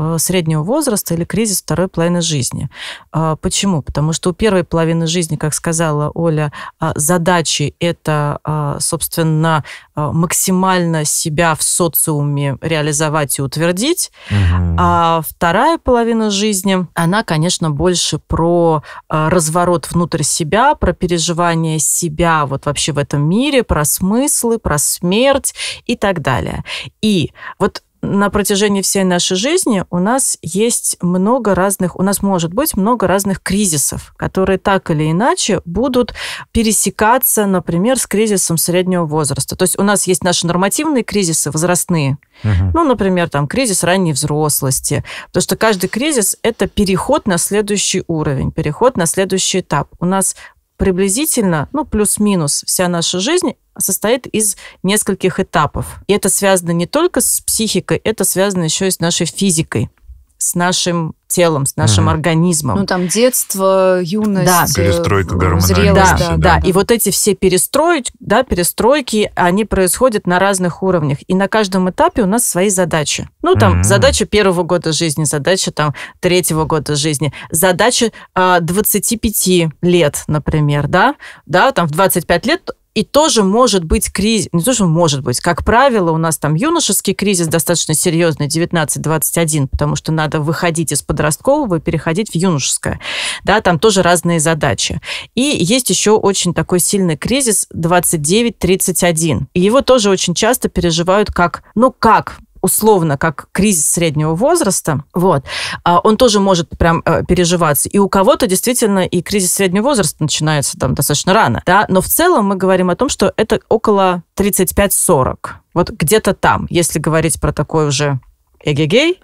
[SPEAKER 3] Э, среднего возраста или кризис второй половины жизни. А, почему? Потому что у первой половины жизни, как сказала Оля, а, задачи – это, а, собственно, максимально себя в социуме реализовать и утвердить. Угу. А вторая половина жизни, она, конечно, больше про разворот внутрь себя, про переживание себя вот вообще в этом мире, про смыслы, про смерть и так далее. И вот на протяжении всей нашей жизни у нас есть много разных, у нас может быть много разных кризисов, которые так или иначе будут пересекаться, например, с кризисом среднего возраста. То есть у нас есть наши нормативные кризисы возрастные. Угу. Ну, например, там кризис ранней взрослости. Потому что каждый кризис – это переход на следующий уровень, переход на следующий этап. У нас приблизительно, ну, плюс-минус вся наша жизнь состоит из нескольких этапов. И это связано не только с психикой, это связано еще и с нашей физикой с нашим телом, с нашим угу. организмом. Ну,
[SPEAKER 1] там детство,
[SPEAKER 3] юность, да. Э, перестройка
[SPEAKER 2] гормональности. Зрелость, да, да,
[SPEAKER 3] да, да. И вот эти все перестройки, да, перестройки, они происходят на разных уровнях. И на каждом этапе у нас свои задачи. Ну, там, угу. задача первого года жизни, задача там третьего года жизни, задача э, а, 25 лет, например, да, да, там в 25 лет и тоже может быть кризис, не то, что может быть, как правило, у нас там юношеский кризис достаточно серьезный, 19-21, потому что надо выходить из подросткового и переходить в юношеское. Да, там тоже разные задачи. И есть еще очень такой сильный кризис 29-31. И его тоже очень часто переживают как, ну как, условно, как кризис среднего возраста, вот, а, он тоже может прям э, переживаться. И у кого-то действительно и кризис среднего возраста начинается там достаточно рано, да, но в целом мы говорим о том, что это около 35-40. Вот где-то там, если говорить про такой уже
[SPEAKER 2] Эгегей.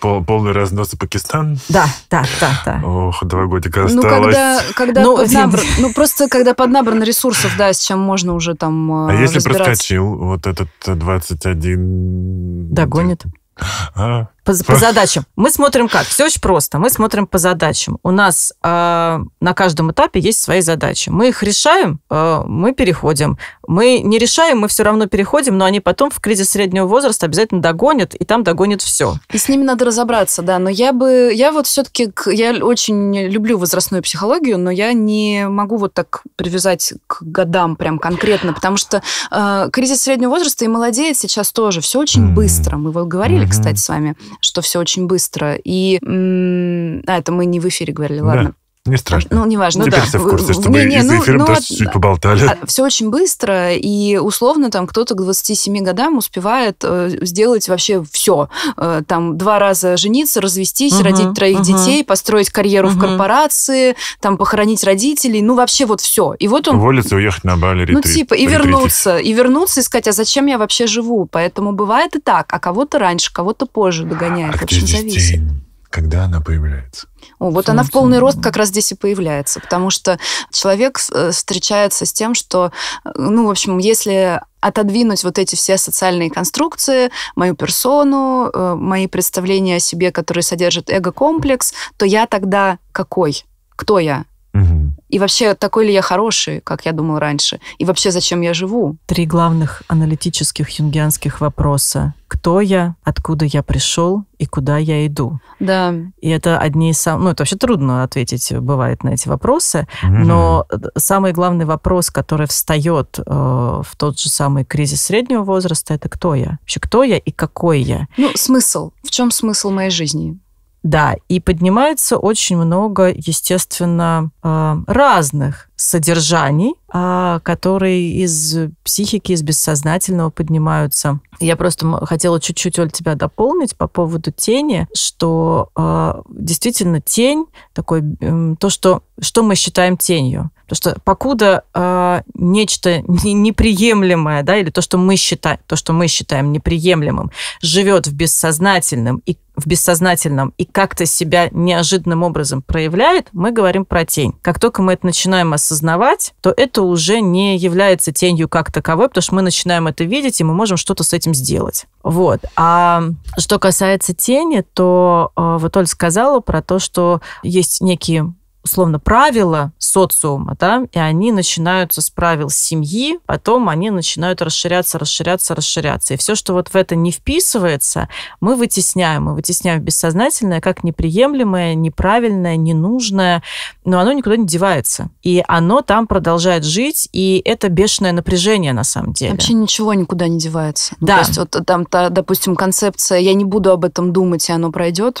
[SPEAKER 2] Пол, полный разнос Пакистан. Да, да, да, да. Ох, два годика осталось. Ну, когда,
[SPEAKER 1] когда ну, поднабр... ну, просто когда поднабрано ресурсов, да, с чем можно уже там А,
[SPEAKER 2] а если проскочил вот этот 21... Догонит. А, по, по задачам.
[SPEAKER 3] Мы смотрим как? Все очень просто. Мы смотрим по задачам. У нас э, на каждом этапе есть свои задачи. Мы их решаем, э, мы переходим. Мы не решаем, мы все равно переходим, но они потом в кризис среднего возраста обязательно догонят, и там догонят все.
[SPEAKER 1] И с ними надо разобраться, да. Но я бы, я вот все-таки, я очень люблю возрастную психологию, но я не могу вот так привязать к годам прям конкретно, потому что э, кризис среднего возраста и молодеет сейчас тоже. Все очень mm-hmm. быстро. Мы вот говорили, mm-hmm. кстати, с вами что все очень быстро. И... А, это мы не в эфире говорили, ладно. Не страшно. Ну, неважно, ну, да. Теперь в курсе, что не, мы не, из ну, эфира ну, просто чуть-чуть
[SPEAKER 2] поболтали. А,
[SPEAKER 1] все очень быстро, и условно там кто-то к 27 годам успевает э, сделать вообще все. Э, там два раза жениться, развестись, угу, родить троих угу. детей, построить карьеру угу. в корпорации, там похоронить родителей, ну вообще вот все. И вот он...
[SPEAKER 2] Уволиться, уехать на Бали, ретрит. Ну типа, и ретритить. вернуться,
[SPEAKER 1] и вернуться, и сказать, а зачем я вообще живу? Поэтому бывает и так, а кого-то раньше, кого-то позже догоняет. А, а где зависит. Детей? когда она появляется? О, вот она в полный рост как раз здесь и появляется, потому что человек э, встречается с тем, что, э, ну, в общем, если отодвинуть вот эти все социальные конструкции, мою персону, э, мои представления о себе, которые содержат эго-комплекс, то я тогда какой? Кто я? И вообще, такой ли я хороший, как я думал раньше? И вообще, зачем я живу?
[SPEAKER 3] Три главных аналитических юнгианских вопроса. Кто я, откуда я пришел и куда я иду? Да. И это одни из самых... Ну, это вообще трудно ответить, бывает, на эти вопросы. Mm-hmm. Но э, самый главный вопрос, который встает э, в тот же самый кризис среднего возраста, это кто я? Вообще, кто я и какой я? Ну, смысл. В чем смысл моей жизни? Да, и поднимается очень много, естественно, а, разных содержаний, а, которые из психики, из бессознательного поднимаются. Я просто хотела чуть-чуть, Оль, тебя дополнить по поводу тени, что а, действительно тень, такой, то, что, что мы считаем тенью. Потому что покуда э, нечто неприемлемое, да, или то, что мы считаем, то, что мы считаем неприемлемым, живет в бессознательном и в бессознательном и как-то себя неожиданным образом проявляет, мы говорим про тень. Как только мы это начинаем осознавать, то это уже не является тенью как таковой, потому что мы начинаем это видеть, и мы можем что-то с этим сделать. Вот. А что касается тени, то э, вот Оль сказала про то, что есть некие условно, правила социума, да, и они начинаются с правил семьи, потом они начинают расширяться, расширяться, расширяться. И все, что вот в это не вписывается, мы вытесняем, мы вытесняем бессознательное как неприемлемое, неправильное, ненужное, но оно никуда не девается. И оно там продолжает жить, и это бешеное напряжение на самом деле.
[SPEAKER 1] Вообще ничего никуда не девается. Ну, да. Ну, то есть вот там, та, допустим, концепция «я не буду об этом думать, и оно пройдет»,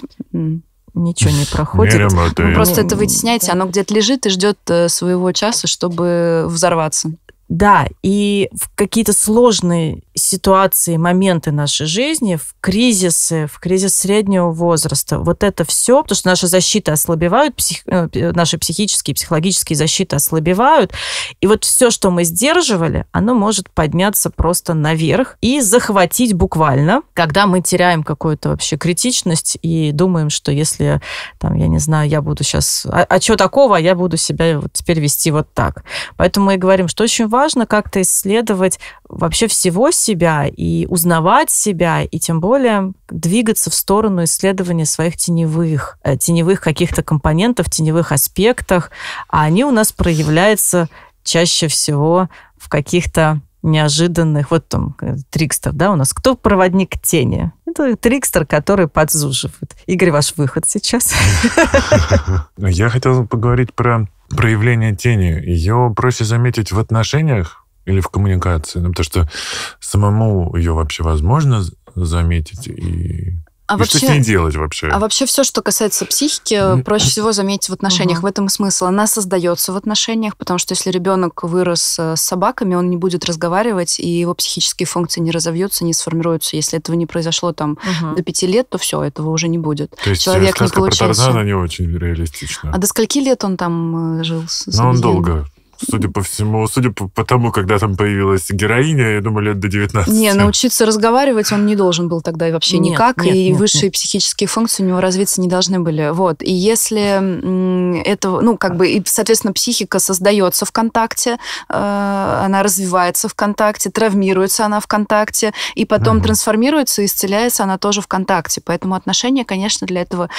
[SPEAKER 3] ничего не проходит. Не ну, Вы просто ну, это ну,
[SPEAKER 1] вытесняете, оно где-то
[SPEAKER 3] лежит и ждет э, своего часа, чтобы взорваться. Да, и в какие-то сложные ситуации, моменты нашей жизни, в кризисы, в кризис среднего возраста, вот это все, потому что наши защиты ослабевают, псих, э, наши психические, психологические защиты ослабевают, и вот все, что мы сдерживали, оно может подняться просто наверх и захватить буквально, когда мы теряем какую-то вообще критичность и думаем, что если, там, я не знаю, я буду сейчас, а, а что такого, а я буду себя вот теперь вести вот так. Поэтому мы и говорим, что очень важно как-то исследовать вообще всего себя и узнавать себя, и тем более двигаться в сторону исследования своих теневых, э, теневых каких-то компонентов, теневых аспектах. А они у нас проявляются чаще всего в каких-то неожиданных, вот там э, трикстер, да, у нас кто проводник тени? Это трикстер, который подзуживает. Игорь, ваш выход сейчас.
[SPEAKER 2] <laughs> Я хотел поговорить про проявление тени, ее проще заметить в отношениях или в коммуникации, ну, потому что самому ее вообще возможно заметить и а и вообще, что с ней делать вообще? А
[SPEAKER 1] вообще все, что касается психики, проще всего заметить в отношениях. Угу. В этом и смысл. Она создается в отношениях, потому что если ребенок вырос э, с собаками, он не будет разговаривать, и его психические функции не разовьются, не сформируются. Если этого не произошло там угу. до пяти лет, то все, этого уже не будет. То есть э, Человек сказка не получается. про не
[SPEAKER 2] очень реалистично. А до
[SPEAKER 1] скольки лет он там э, жил? с Но он долго
[SPEAKER 2] судя по всему, судя по, тому, когда там появилась героиня, я думаю, лет до 19. Не,
[SPEAKER 1] научиться разговаривать он не должен был тогда вообще нет, никак, нет, и нет, высшие нет. психические функции у него развиться не должны были. Вот. И если это, ну, как бы, и, соответственно, психика создается в контакте, э, она развивается в контакте, травмируется она в контакте, и потом угу. трансформируется и исцеляется она тоже в контакте. Поэтому отношения, конечно, для этого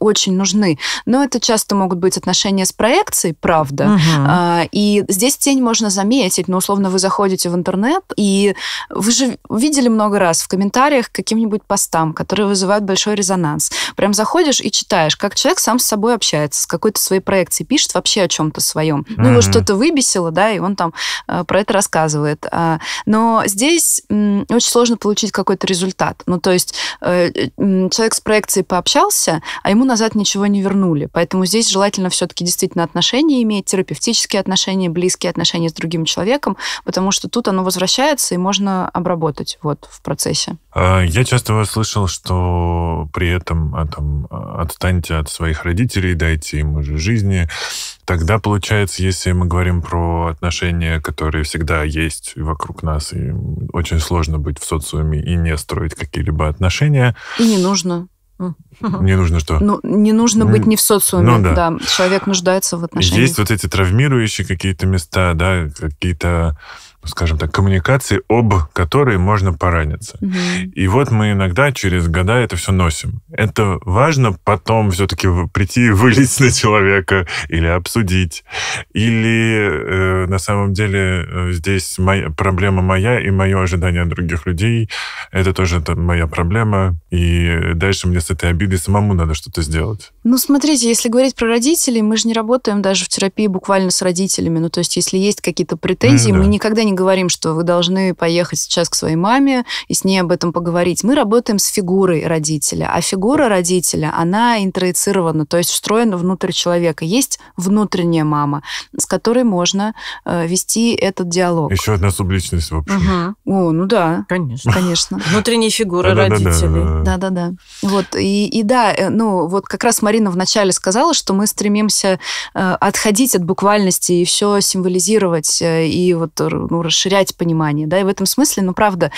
[SPEAKER 1] очень нужны. Но это часто могут быть отношения с проекцией, правда, угу. э, и и здесь тень можно заметить, но условно вы заходите в интернет, и вы же видели много раз в комментариях каким-нибудь постам, которые вызывают большой резонанс. Прям заходишь и читаешь, как человек сам с собой общается, с какой-то своей проекцией, пишет вообще о чем-то своем. Mm-hmm. Ну, его что-то выбесило, да, и он там э, про это рассказывает. А, но здесь м, очень сложно получить какой-то результат. Ну, то есть э, э человек с проекцией пообщался, а ему назад ничего не вернули. Поэтому здесь желательно все-таки действительно отношения иметь, терапевтические отношения, отношения, близкие отношения с другим человеком, потому что тут оно возвращается и можно обработать вот в процессе.
[SPEAKER 2] А, я часто слышал, что при этом а, там, а, отстаньте от своих родителей, дайте им уже жизни. Тогда, получается, если мы говорим про отношения, которые всегда есть вокруг нас, и очень сложно быть в социуме и не строить какие-либо отношения.
[SPEAKER 1] И не нужно. Не
[SPEAKER 2] нужно что? Ну,
[SPEAKER 1] не нужно ну, быть не в социуме, ну, да. да. Человек нуждается в отношениях. Есть
[SPEAKER 2] вот эти травмирующие какие-то места, да, какие-то скажем так, коммуникации, об которой можно пораниться. Угу. И вот мы иногда через года это все носим. Это важно потом все-таки прийти и вылить на человека или обсудить. Или э, на самом деле э, здесь моя, проблема моя и мое ожидание других людей. Это тоже это моя проблема. И дальше мне с этой обидой самому надо что-то сделать.
[SPEAKER 1] Ну, смотрите, если говорить про родителей, мы же не работаем даже в терапии буквально с родителями. Ну, то есть, если есть какие-то претензии, mm, да. мы никогда не говорим, что вы должны поехать сейчас к своей маме и с ней об этом поговорить. Мы работаем с фигурой родителя, а фигура родителя, она интроицирована, то есть встроена внутрь человека. Есть внутренняя мама, с которой можно э, вести этот диалог.
[SPEAKER 2] Еще одна субличность, вообще.
[SPEAKER 1] Угу. О, ну да. Конечно. Конечно. <laughs> Внутренние фигуры родителей. Да-да-да. Вот, и, и да, э, ну, вот как раз Марина вначале сказала, что мы стремимся э, отходить от буквальности и все символизировать, э, и вот ну, расширять понимание, да, и в этом смысле, ну, правда,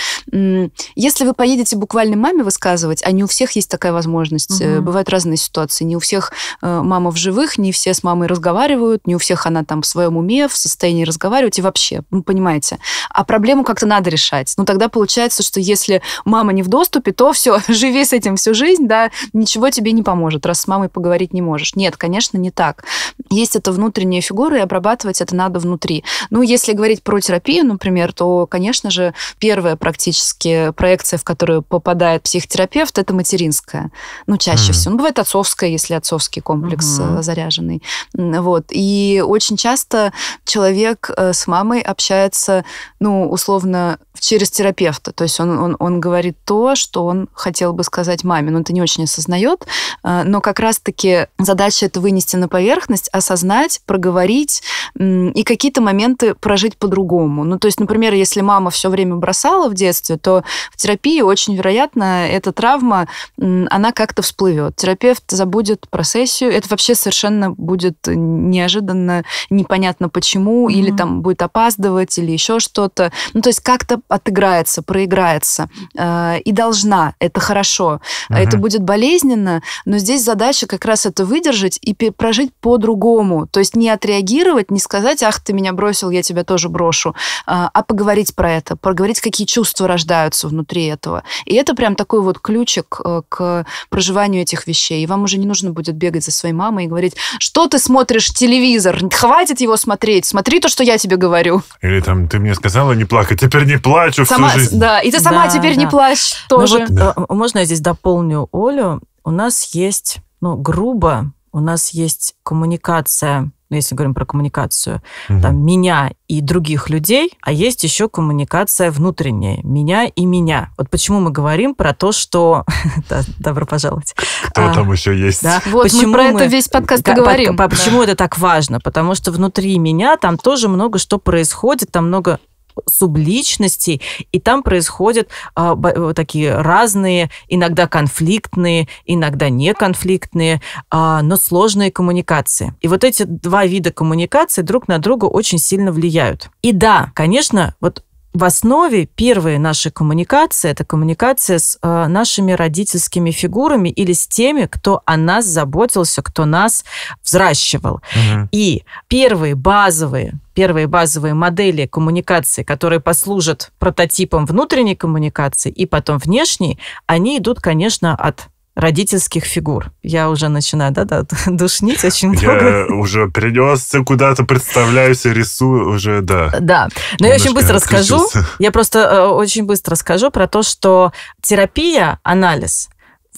[SPEAKER 1] если вы поедете буквально маме высказывать, а не у всех есть такая возможность, угу. бывают разные ситуации, не у всех э, мама в живых, не все с мамой разговаривают, не у всех она там в своем уме, в состоянии разговаривать и вообще, ну, понимаете. А проблему как-то надо решать. Ну, тогда получается, что если мама не в доступе, то все, <laughs> живи с этим всю жизнь, да, ничего тебе не поможет, раз с мамой поговорить не можешь. Нет, конечно, не так. Есть это внутренняя фигура, и обрабатывать это надо внутри. Ну, если говорить про терапию, терапию, например, то, конечно же, первая практически проекция, в которую попадает психотерапевт, это материнская. Ну, чаще mm-hmm. всего. Ну, бывает отцовская, если отцовский комплекс mm-hmm. заряженный. Вот. И очень часто человек э, с мамой общается, ну, условно, через терапевта. То есть он, он, он говорит то, что он хотел бы сказать маме, но это не очень осознает. А, но как раз-таки задача это вынести на поверхность, осознать, проговорить и какие-то моменты прожить по-другому. Ну, то есть, например, если мама все время бросала в детстве, то в терапии очень вероятно эта травма, она как-то всплывет. Терапевт забудет про сессию. Это вообще совершенно будет неожиданно, непонятно почему, mm-hmm. или там будет опаздывать, или еще что-то. Ну, то есть как-то отыграется, проиграется. Э, и должна. Это хорошо. Угу. Это будет болезненно, но здесь задача как раз это выдержать и прожить по-другому. То есть не отреагировать, не сказать, ах, ты меня бросил, я тебя тоже брошу, э, а поговорить про это, поговорить, какие чувства рождаются внутри этого. И это прям такой вот ключик э, к проживанию этих вещей. И вам уже не нужно будет бегать за своей мамой и говорить, что ты смотришь телевизор, хватит его смотреть, смотри то, что я тебе говорю.
[SPEAKER 2] Или там, ты мне сказала не плакать, теперь не плакай плачу сама, всю жизнь. Да, и ты сама да, теперь да. не плачь ну тоже. вот, э,
[SPEAKER 3] да. Можно я здесь дополню Олю? У нас есть, ну, грубо, у нас есть коммуникация ну, если говорим про коммуникацию, угу. там, меня и других людей, а есть еще коммуникация внутренняя, меня и меня. Вот почему мы говорим про то, что... <laughs> добро пожаловать.
[SPEAKER 2] Кто а, там еще есть? Да, вот мы про это весь подкаст К- говорим. Почему
[SPEAKER 3] это так важно? Потому что внутри меня там тоже много что происходит, там много субличностей, и там происходят а, э, такие разные, иногда конфликтные, иногда неконфликтные, а, но сложные коммуникации. И вот эти два вида коммуникации друг на друга очень сильно влияют. И да, конечно, вот в основе первые наши коммуникации – это коммуникация с э, нашими родительскими фигурами или с теми, кто о нас заботился, кто нас взращивал. Угу. И первые базовые, первые базовые модели коммуникации, которые послужат прототипом внутренней коммуникации и потом внешней, они идут, конечно, от родительских фигур. Я уже начинаю, да-да, <laughs> душнить очень много.
[SPEAKER 2] Я уже перенесся куда-то, представляю себе, рисую уже, да.
[SPEAKER 3] Да, но я очень быстро отключился. скажу, я просто э, очень быстро скажу про то, что терапия, анализ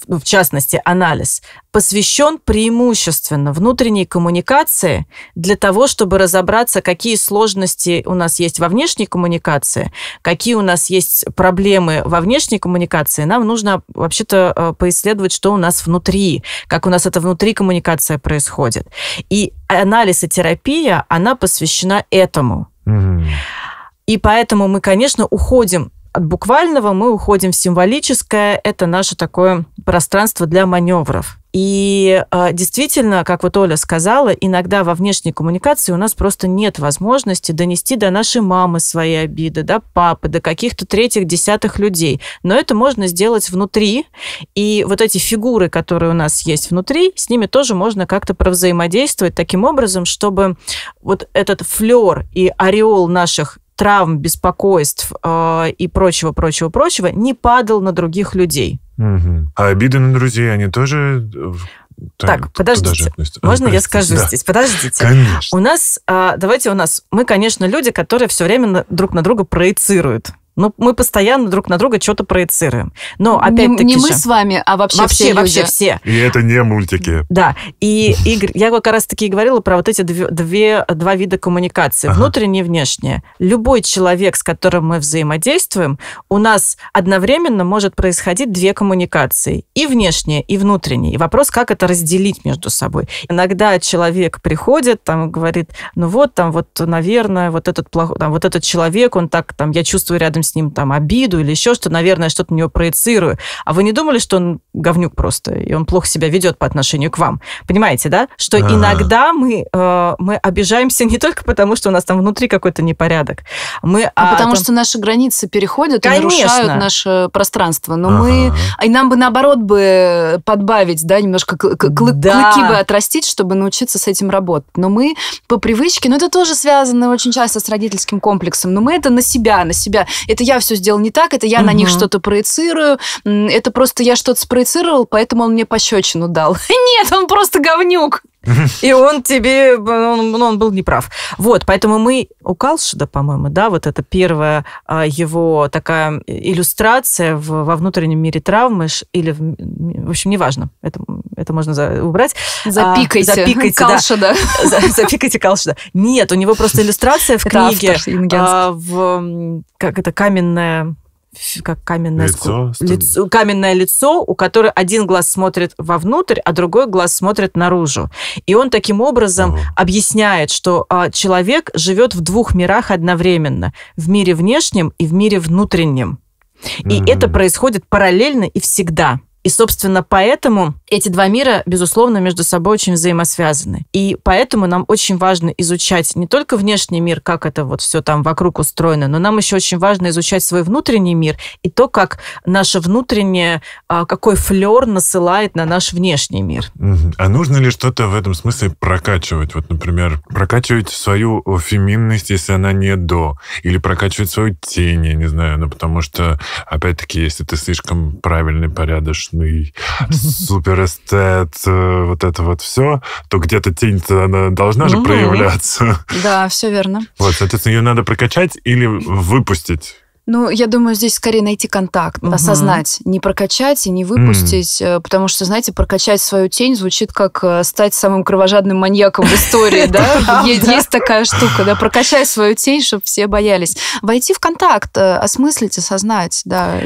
[SPEAKER 3] в частности, анализ, посвящен преимущественно внутренней коммуникации для того, чтобы разобраться, какие сложности у нас есть во внешней коммуникации, какие у нас есть проблемы во внешней коммуникации. Нам нужно вообще-то э, поисследовать, что у нас внутри, как у нас это внутри коммуникация происходит. И анализ и терапия, она посвящена этому. Mm-hmm. И поэтому мы, конечно, уходим от буквального мы уходим в символическое. Это наше такое пространство для маневров. И э, действительно, как вот Оля сказала, иногда во внешней коммуникации у нас просто нет возможности донести до нашей мамы свои обиды, до папы, до каких-то третьих, десятых людей. Но это можно сделать внутри. И вот эти фигуры, которые у нас есть внутри, с ними тоже можно как-то провзаимодействовать таким образом, чтобы вот этот флер и ореол наших травм, беспокойств э, и прочего, прочего, прочего не падал на других людей.
[SPEAKER 2] Угу. А обиды на друзей, они тоже... Э,
[SPEAKER 3] так, так подождите. Можно я скажу да. здесь? Подождите. Конечно. У нас, а, давайте у нас, мы, конечно, люди, которые все время на, друг на друга проецируют. Ну, мы постоянно друг на друга что-то проецируем. Но опять-таки не, не же, мы с вами, а вообще, вообще все люди. все.
[SPEAKER 2] И это не мультики.
[SPEAKER 3] Да. И Игорь, я как раз-таки и говорила про вот эти две, две, два вида коммуникации. Ага. Внутренние и внешние. Любой человек, с которым мы взаимодействуем, у нас одновременно может происходить две коммуникации. И внешние, и внутренние. И вопрос, как это разделить между собой. Иногда человек приходит, там, говорит, ну вот, там, вот, наверное, вот этот, плохой, там, вот этот человек, он так, там, я чувствую рядом рядом с ним там обиду или еще что, наверное, что-то на него проецирую. А вы не думали, что он говнюк просто, и он плохо себя ведет по отношению к вам? Понимаете, да? Что А-а-а. иногда мы, э, мы обижаемся <laughs> не только потому, что у нас там внутри какой-то непорядок. Мы, а, а потому там... что
[SPEAKER 1] наши границы переходят Конечно. и нарушают наше пространство. Но А-а-а. мы... И нам бы, наоборот, бы подбавить, да, немножко кл- да. клыки бы отрастить, чтобы научиться с этим работать. Но мы по привычке... Ну, это тоже связано очень часто с родительским комплексом. Но мы это на себя, на себя это я все сделал не так, это я угу. на них что-то проецирую, это просто я что-то спроецировал, поэтому
[SPEAKER 3] он мне пощечину дал. <laughs> Нет, он просто говнюк. <laughs> И он тебе, он, ну, он был неправ. Вот, поэтому мы у Калшида, по-моему, да, вот это первая а, его такая иллюстрация в, во внутреннем мире травмы или, в, в общем, неважно, это, это можно за, убрать. Запикайте, а, запикайте Калшида. Да, <laughs> за, запикайте Калшида. Нет, у него просто иллюстрация в книге. Автор, а, в, как это, каменная как каменное лицо, ску... лицо, каменное лицо, у которого один глаз смотрит вовнутрь, а другой глаз смотрит наружу. И он таким образом ага. объясняет, что а, человек живет в двух мирах одновременно: в мире внешнем и в мире внутреннем. И mm-hmm. это происходит параллельно и всегда. И, собственно, поэтому эти два мира, безусловно, между собой очень взаимосвязаны. И поэтому нам очень важно изучать не только внешний мир, как это вот все там вокруг устроено, но нам еще очень важно изучать свой внутренний мир и то, как наше внутреннее, а, какой флер насылает на наш внешний мир.
[SPEAKER 2] А нужно ли что-то в этом смысле прокачивать? Вот, например, прокачивать свою феминность, если она не до, или прокачивать свою тень, я не знаю, ну потому что, опять-таки, если ты слишком правильный, порядок страшный суперэстет, э, вот это вот все, то где-то тень-то она должна же проявляться.
[SPEAKER 1] <laughs> Да, все верно.
[SPEAKER 2] Вот, соответственно, ее надо прокачать или выпустить.
[SPEAKER 1] Ну, я думаю, здесь скорее найти контакт, угу. осознать, не прокачать и не выпустить, mm. потому что, знаете, прокачать свою тень звучит как э, стать самым кровожадным маньяком в истории, <laughs> да? Есть такая штука, да, прокачай свою тень, чтобы все боялись. Войти в контакт, осмыслить,
[SPEAKER 3] осознать, да.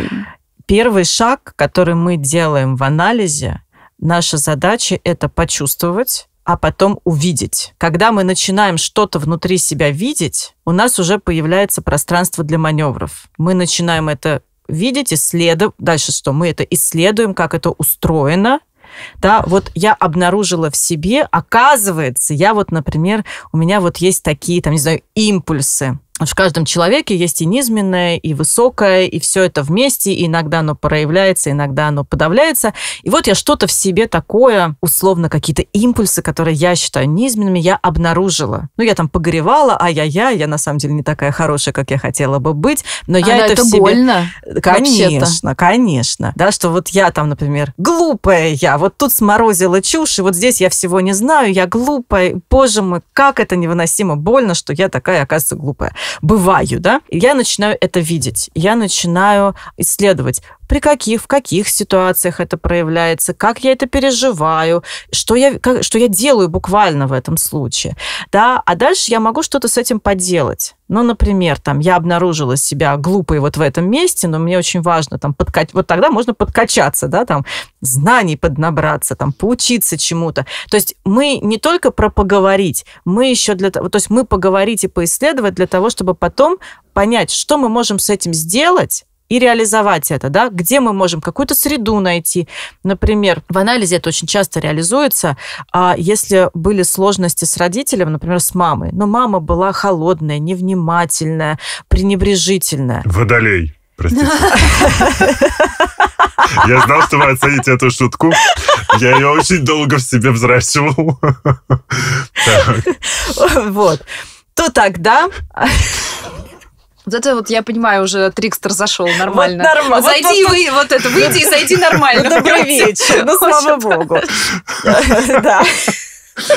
[SPEAKER 3] Первый шаг, который мы делаем в анализе, наша задача это почувствовать, а потом увидеть. Когда мы начинаем что-то внутри себя видеть, у нас уже появляется пространство для маневров. Мы начинаем это видеть, исследовать. Дальше что? Мы это исследуем, как это устроено, да, вот я обнаружила в себе, оказывается, я вот, например, у меня вот есть такие, там, не знаю, импульсы, в каждом человеке есть и низменное, и высокое, и все это вместе, и иногда оно проявляется, иногда оно подавляется. И вот я что-то в себе такое, условно, какие-то импульсы, которые я считаю низменными, я обнаружила. Ну, я там погоревала, ай-яй-яй, я, я, я на самом деле не такая хорошая, как я хотела бы быть, но а я это, это в себе... больно? Конечно, вообще-то. конечно. Да, что вот я там, например, глупая я, вот тут сморозила чушь, и вот здесь я всего не знаю, я глупая. Боже мой, как это невыносимо больно, что я такая, оказывается, глупая бываю, да, я начинаю это видеть, я начинаю исследовать, при каких, в каких ситуациях это проявляется, как я это переживаю, что я, как, что я делаю буквально в этом случае, да, а дальше я могу что-то с этим поделать. Ну, например, там я обнаружила себя глупой вот в этом месте, но мне очень важно там подкать, вот тогда можно подкачаться, да, там знаний поднабраться, там поучиться чему-то. То есть мы не только про поговорить, мы еще для того, то есть мы поговорить и поисследовать для того, чтобы потом понять, что мы можем с этим сделать, и реализовать это, да, где мы можем какую-то среду найти. Например, в анализе это очень часто реализуется, а если были сложности с родителем, например, с мамой, но мама была холодная, невнимательная, пренебрежительная.
[SPEAKER 2] Водолей. Простите. <laughs> Я знал, что вы оцените эту шутку. Я ее очень долго в себе взращивал.
[SPEAKER 1] <laughs> Вот. То тогда... Вот это вот я понимаю, уже трикстер зашел нормально. Вот норма... Зайди вот, вы, вот это, выйди и зайди нормально. Ну, добрый вечер. Ну, слава
[SPEAKER 3] богу. Э, да. <laughs>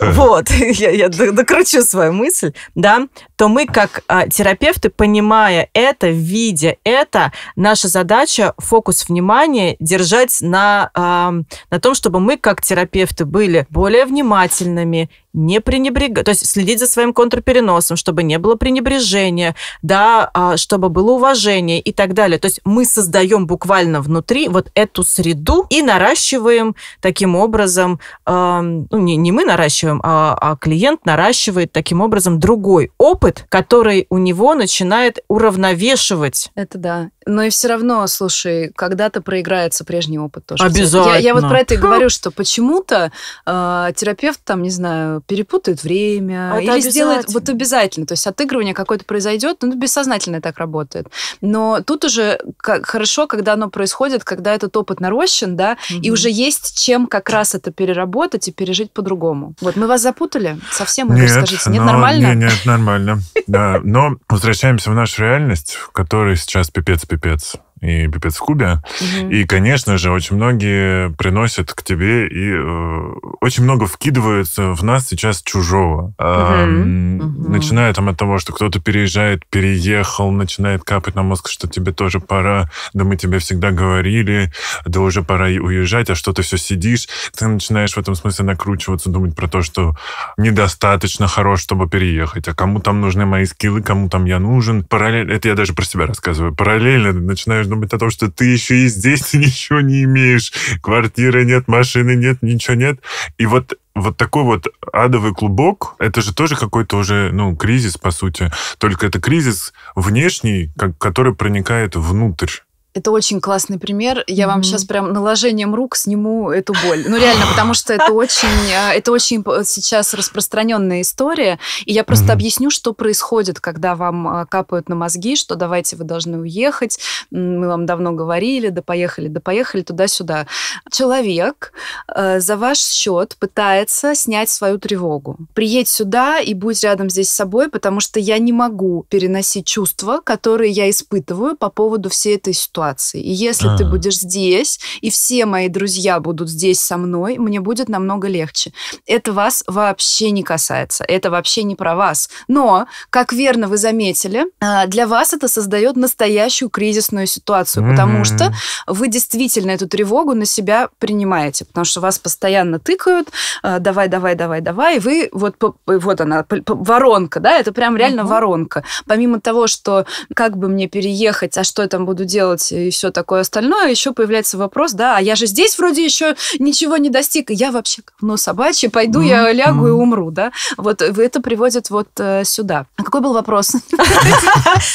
[SPEAKER 3] Вот, я, докручу свою мысль, да, то мы как а, терапевты, понимая это, видя это, наша задача фокус внимания держать на, на том, чтобы мы как терапевты были более внимательными, не пренебрегать, то есть следить за своим контрпереносом, чтобы не было пренебрежения, да, а, чтобы было уважение и так далее. То есть мы создаем буквально внутри вот эту среду и наращиваем таким образом, э, ну не, не мы наращиваем, а, а клиент наращивает таким образом другой опыт, который у него начинает уравновешивать.
[SPEAKER 1] Это да. Но и все равно, слушай, когда-то проиграется прежний опыт тоже. Обязательно. Я, я вот про это и говорю, что почему-то э, терапевт там, не знаю, перепутает время а или сделает... Вот обязательно. То есть отыгрывание какое-то произойдет, ну, бессознательно так работает. Но тут уже как, хорошо, когда оно происходит, когда этот опыт нарощен, да, угу. и уже есть чем как раз это переработать и пережить по-другому. Вот мы вас запутали
[SPEAKER 2] совсем, Игорь, нет, скажите. Нет, но, нормально? Нет, нет, нормально. <laughs> Да, но возвращаемся в нашу реальность, в которой сейчас пипец-пипец и пипец в кубе. Угу. И, конечно же, очень многие приносят к тебе и э, очень много вкидываются в нас сейчас чужого. Угу. Эм, угу. Начиная там от того, что кто-то переезжает, переехал, начинает капать на мозг, что тебе тоже пора, да мы тебе всегда говорили, да уже пора и уезжать, а что ты все сидишь. Ты начинаешь в этом смысле накручиваться, думать про то, что недостаточно хорош, чтобы переехать, а кому там нужны мои скиллы, кому там я нужен. Параллель, это я даже про себя рассказываю. Параллельно начинаешь начинаешь думать о том, что ты еще и здесь <laughs> ничего не имеешь, квартиры нет, машины нет, ничего нет. И вот вот такой вот адовый клубок, это же тоже какой-то уже, ну, кризис, по сути. Только это кризис внешний, который проникает внутрь.
[SPEAKER 1] Это очень классный пример. Я mm-hmm. вам сейчас прям наложением рук сниму эту боль. Ну реально, потому что это очень, э, это очень сейчас распространенная история. И я просто mm-hmm. объясню, что происходит, когда вам э, капают на мозги, что давайте вы должны уехать. Мы вам давно говорили, да поехали, да поехали туда-сюда. Человек э, за ваш счет пытается снять свою тревогу. Приедь сюда и будь рядом здесь с собой, потому что я не могу переносить чувства, которые я испытываю по поводу всей этой ситуации ситуации. И если А-а-а. ты а. будешь здесь, и все мои друзья будут здесь со мной, мне будет намного легче. Это вас вообще не касается. Это вообще не про вас. Но, как верно вы заметили, а, для вас это создает настоящую кризисную ситуацию, mm-hmm. потому что вы действительно эту тревогу на себя принимаете, потому что вас постоянно тыкают, а, давай, давай, давай, давай, и вы вот вот она воронка, да, это прям реально mm-hmm. воронка. Помимо того, что как бы мне переехать, а что я там буду делать делать и все такое остальное, еще появляется вопрос, да, а я же здесь вроде еще ничего не достиг, я вообще ну собачье, пойду mm-hmm. я лягу mm-hmm. и умру, да? Вот это приводит вот э, сюда. А какой был вопрос? <laughs>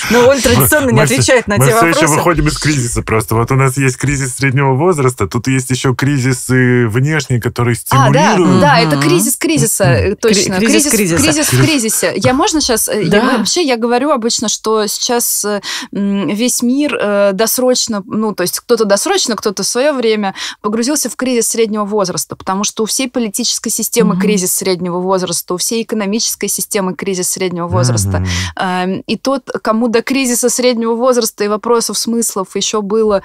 [SPEAKER 2] Ну, он традиционно не отвечает на те вопросы. Мы все еще выходим из кризиса просто. Вот у нас есть кризис среднего возраста, тут есть еще кризисы внешние, которые а, стимулируют. Да, это кризис кризиса, э, точно. Кризис в
[SPEAKER 1] кризисе. Я можно сейчас... Э, вообще я говорю обычно, что сейчас весь мир досрочно досрочно, ну, то есть кто-то досрочно, кто-то в свое время погрузился в кризис среднего возраста, потому что у всей политической системы mm-hmm. кризис среднего возраста, у всей экономической системы кризис среднего возраста. Mm-hmm. И тот, кому до кризиса среднего возраста и вопросов смыслов еще было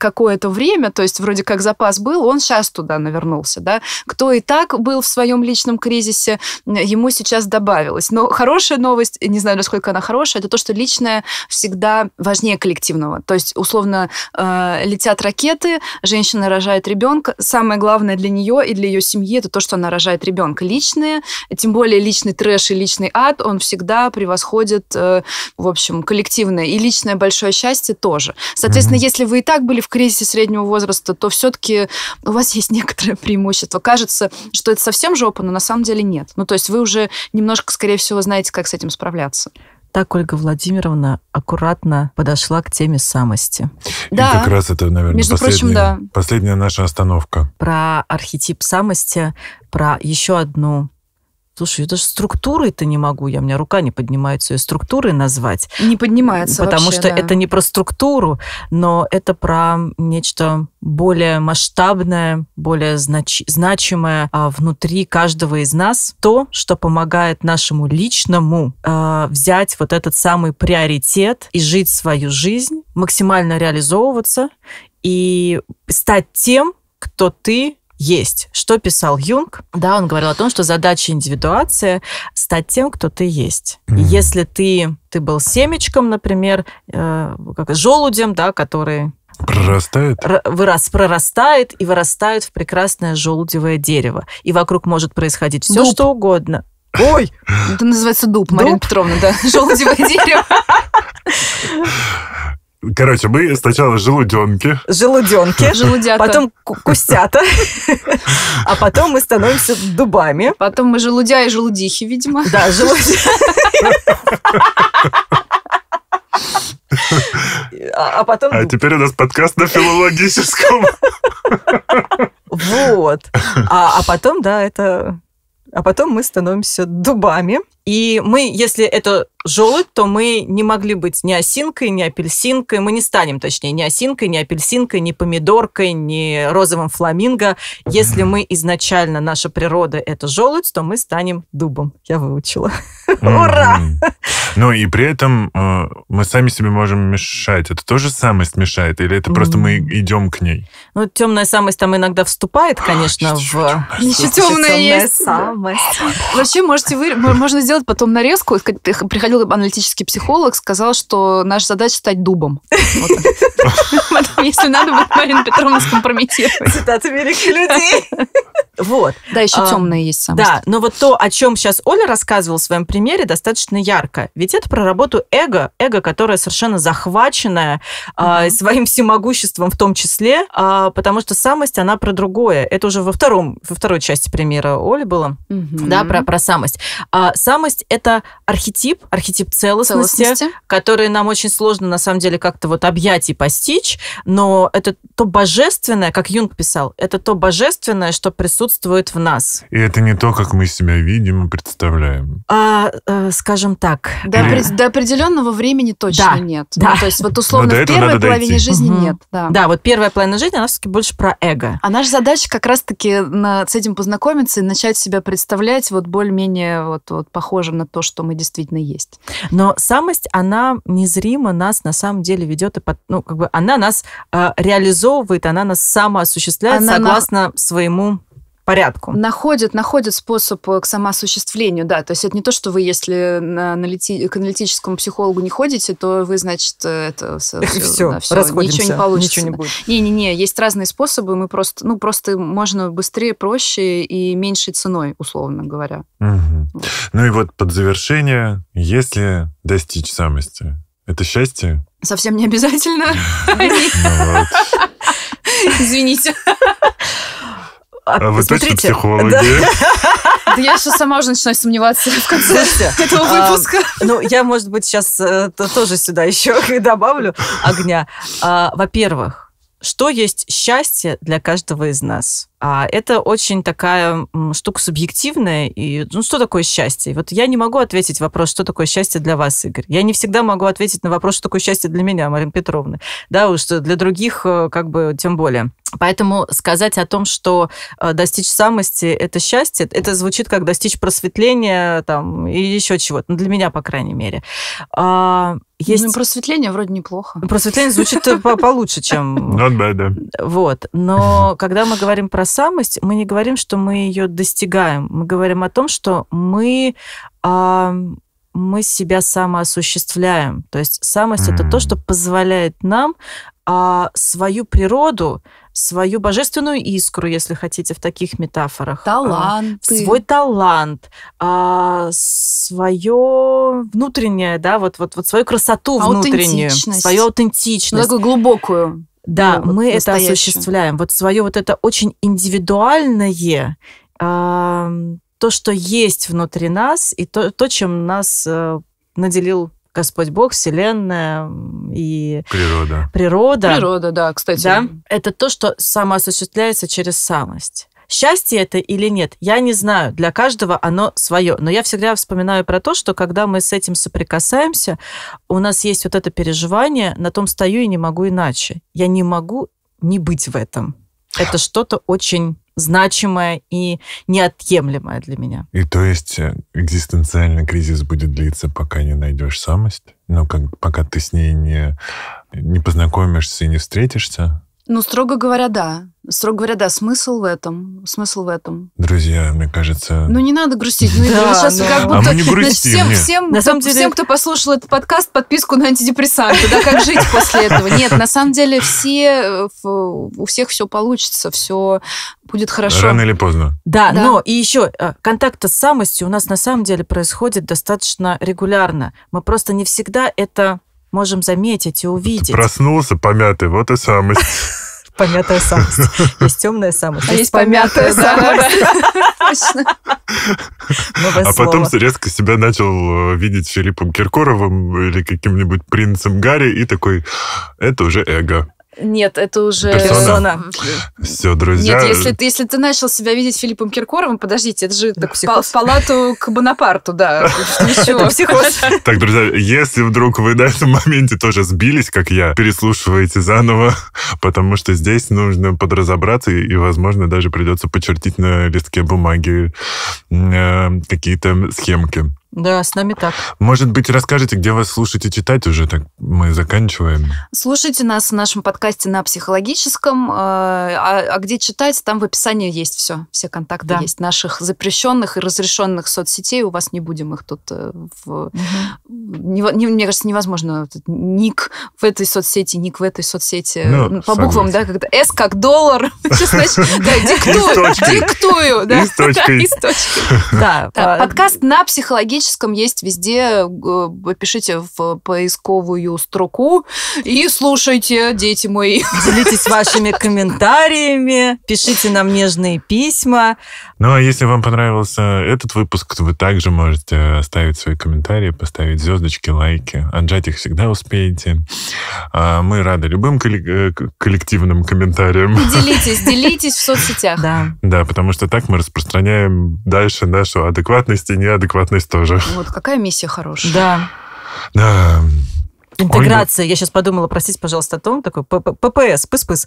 [SPEAKER 1] какое-то время, то есть вроде как запас был, он сейчас туда навернулся, да. Кто и так был в своем личном кризисе, ему сейчас добавилось. Но хорошая новость, не знаю, насколько она хорошая, это то, что личное всегда важнее коллективного. То есть условно э, летят ракеты, женщина рожает ребенка. Самое главное для нее и для ее семьи это то, что она рожает ребенка. Личные, тем более личный трэш и личный ад, он всегда превосходит, э, в общем, коллективное. И личное большое счастье тоже. Соответственно, mm-hmm. если вы и так были в кризисе среднего возраста, то все-таки у вас есть <laughs> некоторое преимущество. Кажется, что это совсем жопа, но на самом деле нет. Ну, то есть вы уже
[SPEAKER 3] немножко, скорее всего, знаете, как с этим справляться. Так Ольга Владимировна аккуратно подошла к теме самости.
[SPEAKER 2] Да. И как раз это, наверное, Между прочим, да. последняя наша остановка.
[SPEAKER 3] Про архетип самости, про еще одну Слушай, я даже структурой-то не могу, я, у меня рука не поднимается ее структурой назвать. Не поднимается Потому вообще, что да. это не про структуру, но это про нечто более масштабное, более знач- значимое а, внутри каждого из нас. То, что помогает нашему личному а, взять вот этот самый приоритет и жить свою жизнь, максимально реализовываться и стать тем, кто ты есть. Что писал Юнг? Да, он говорил о том, что задача индивидуации – стать тем, кто ты есть. Mm-hmm. Если ты, ты был семечком, например, э, как, желудем, да, который
[SPEAKER 2] Прорастает?
[SPEAKER 3] Вырос, прорастает и вырастает в прекрасное желудевое дерево. И вокруг может происходить все, дуб. что угодно. Ой! Это называется дуб, дуб? Марина Петровна, да. Желудевое дерево.
[SPEAKER 1] <laughs>
[SPEAKER 2] Короче, мы сначала желуденки.
[SPEAKER 1] Желуденки. Желудята. Потом
[SPEAKER 2] кустята.
[SPEAKER 1] А потом мы становимся дубами. Потом мы желудя и желудихи, видимо. Да, желудя.
[SPEAKER 2] А, а потом... А теперь у нас подкаст на филологическом.
[SPEAKER 3] Вот. а, а потом, да, это а потом мы становимся дубами. И мы, если это желудь, то мы не могли быть ни осинкой, ни апельсинкой. Мы не станем, точнее, ни осинкой, ни апельсинкой, ни помидоркой, ни розовым фламинго. Если мы изначально, наша природа – это желудь, то мы станем дубом. Я выучила.
[SPEAKER 2] <laughs> Ура! Но ну, и при этом э, мы сами себе можем мешать. Это тоже самость мешает? Или это просто мы идем к ней?
[SPEAKER 3] Ну, темная самость там иногда вступает, а, конечно, в... Еще темная <laughs> есть. самость.
[SPEAKER 1] Вообще, можете вы... можно сделать потом нарезку. Приходил аналитический психолог, сказал, что наша задача
[SPEAKER 3] стать дубом. <laughs>
[SPEAKER 1] Если надо, будет Марина Петровна скомпрометировать. Цитаты
[SPEAKER 3] великих людей. Вот. Да, еще а, темная есть самость. Да, но вот то, о чем сейчас Оля рассказывала в своем примере, достаточно ярко. Ведь комитет про работу эго, эго, которое совершенно захваченное mm э, своим всемогуществом в том числе, э, потому что самость, она про другое. Это уже во, втором, во второй части примера Оли было,
[SPEAKER 2] mm да, про,
[SPEAKER 3] про самость. А самость – это архетип, архетип целостности, целостности, который нам очень сложно, на самом деле, как-то вот объять и постичь, но это то божественное, как Юнг писал, это то божественное, что присутствует в нас.
[SPEAKER 2] И это не то, как мы себя видим и представляем.
[SPEAKER 3] А, э, скажем так, до, опре- до определенного времени точно да, нет. Да. Ну, то есть вот условно в первой половине дойти. жизни угу. нет. Да. да, вот первая половина жизни, она все-таки больше про эго. А наша
[SPEAKER 1] задача как раз-таки на, с этим познакомиться и начать себя представлять вот более-менее вот,
[SPEAKER 3] вот похожим на то, что мы действительно есть. Но самость, она незримо нас на самом деле ведет и под, ну как бы она нас э, реализовывает, она нас самоосуществляет она согласно на... своему порядку. Находят, находят способ э, к самоосуществлению, да.
[SPEAKER 1] То есть это не то, что вы, если на аналити... к аналитическому психологу не ходите, то вы, значит, э, это все, <laughs> все, да, все расходимся, ничего не получится. Ничего не будет. Не-не-не, есть разные способы, мы просто, ну, просто можно быстрее, проще и меньшей ценой, условно говоря.
[SPEAKER 2] Угу. Вот. Ну и вот под завершение, если достичь самости, это счастье?
[SPEAKER 1] Совсем не обязательно. <laughs> Ну <laughs> Извините.
[SPEAKER 3] А, а вы точно психологи? Да я еще сама уже начинаю сомневаться в конце <laughs> этого а, выпуска. Ну, я, может быть, сейчас э, тоже сюда еще <laughs> добавлю огня. А, во-первых, что есть счастье для каждого из нас? А это очень такая штука субъективная. И ну, что такое счастье? Вот я не могу ответить вопрос, что такое счастье для вас, Игорь. Я не всегда могу ответить на вопрос, что такое счастье для меня, Марина Петровна. Да, уж э, для других э, как бы тем более. Поэтому сказать о том, что э, достичь самости – это счастье, это звучит как достичь просветления там, и еще чего-то. Ну, для меня, по крайней мере. А, ну, есть... Ну, просветление вроде неплохо. Просветление звучит получше,
[SPEAKER 2] чем... Not <laughs> bad, ну да.
[SPEAKER 3] Вот. Но когда мы говорим про самость, мы не говорим, что мы ее достигаем. Мы говорим о том, что мы а, мы себя самоосуществляем. То есть самость mm-hmm. это то, что позволяет нам а, свою природу, свою божественную искру, если хотите, в таких метафорах. Талант. А, свой талант, а, свое внутреннее, да, вот, вот, вот свою красоту внутреннюю, свою аутентичность. Ну, такую глубокую. Да, ну, мы вот это осуществляем. Вот свое вот это очень индивидуальное, э, то, что есть внутри нас, и то, то чем нас э, наделил Господь Бог, Вселенная и природа. Природа, природа да, кстати. Да? Это то, что самоосуществляется через самость. Счастье это или нет, я не знаю. Для каждого оно свое. Но я всегда вспоминаю про то, что когда мы с этим соприкасаемся, у нас есть вот это переживание, на том стою и не могу иначе. Я не могу не быть в этом. Это что-то очень значимое и неотъемлемое для меня.
[SPEAKER 2] И то есть э, экзистенциальный кризис будет длиться, пока не найдешь самость, но ну, как, пока ты с ней не, не познакомишься и не встретишься,
[SPEAKER 1] ну, строго говоря, да. Строго говоря, да, смысл в этом. Смысл в этом.
[SPEAKER 2] Друзья, мне кажется... Ну, не надо
[SPEAKER 1] грустить. Ну, <laughs> да, сейчас да. Ну. как а будто... А мы не грусти всем, всем, на самом деле... всем, кто послушал этот подкаст, подписку на антидепрессанты. Да, как жить после этого? Нет, на самом деле все... У всех все получится, все
[SPEAKER 3] будет хорошо. Рано или
[SPEAKER 2] поздно. Да, да. но
[SPEAKER 3] и еще э, контакт с самостью у нас на самом деле происходит достаточно регулярно. Мы просто не всегда это можем заметить и увидеть.
[SPEAKER 2] Проснулся помятый, вот и самость. <laughs>
[SPEAKER 3] помятая самость. <laughs> Есть темная самость. А есть помятая самость.
[SPEAKER 2] А потом резко себя начал э, видеть Филиппом Киркоровым или каким-нибудь принцем Гарри и такой, это уже эго.
[SPEAKER 1] Нет, это уже персона.
[SPEAKER 2] Все, друзья. Нет, если,
[SPEAKER 1] если ты начал себя видеть Филиппом Киркоровым, подождите, это же так, пал, палату к Бонапарту, да. <laughs>
[SPEAKER 2] Так, друзья, если вдруг вы на этом моменте тоже сбились, как я, переслушиваете заново, <laughs> потому что здесь нужно подразобраться, и, возможно, даже придется почертить на листке бумаги э, какие-то схемки.
[SPEAKER 3] Да, с нами так.
[SPEAKER 2] Может быть, расскажите, где вас слушать читать уже, так мы заканчиваем.
[SPEAKER 1] Слушайте нас в нашем подкасте на психологическом, э, а, а где читать, там в описании есть все, все контакты да. есть наших запрещенных и разрешенных соцсетей, у вас не будем их тут, э, в... угу. не, не, мне кажется, невозможно ник в этой соцсети, ник в этой соцсети, ну, по согласен. буквам, да, как-то S как доллар, <laughs> <laughs> диктую, диктую,
[SPEAKER 3] да, <laughs> а,
[SPEAKER 1] подкаст на психологическом магическом есть везде. Пишите в поисковую строку
[SPEAKER 3] и слушайте, дети мои. Делитесь <laughs> вашими комментариями, пишите нам нежные письма.
[SPEAKER 2] Ну, а если вам понравился этот выпуск, то вы также можете оставить свои комментарии, поставить звездочки, лайки. Отжать их всегда успеете. А, мы рады любым э, коллективным комментариям. делитесь,
[SPEAKER 1] делитесь в соцсетях. Да.
[SPEAKER 2] Да, потому что так мы распространяем дальше нашу адекватность и неадекватность тоже тоже. Вот
[SPEAKER 3] какая миссия хорошая. Да.
[SPEAKER 2] Да. Интеграция.
[SPEAKER 3] Ольга. Я сейчас подумала, простите, пожалуйста, о том, такой ППС, пыс-пыс.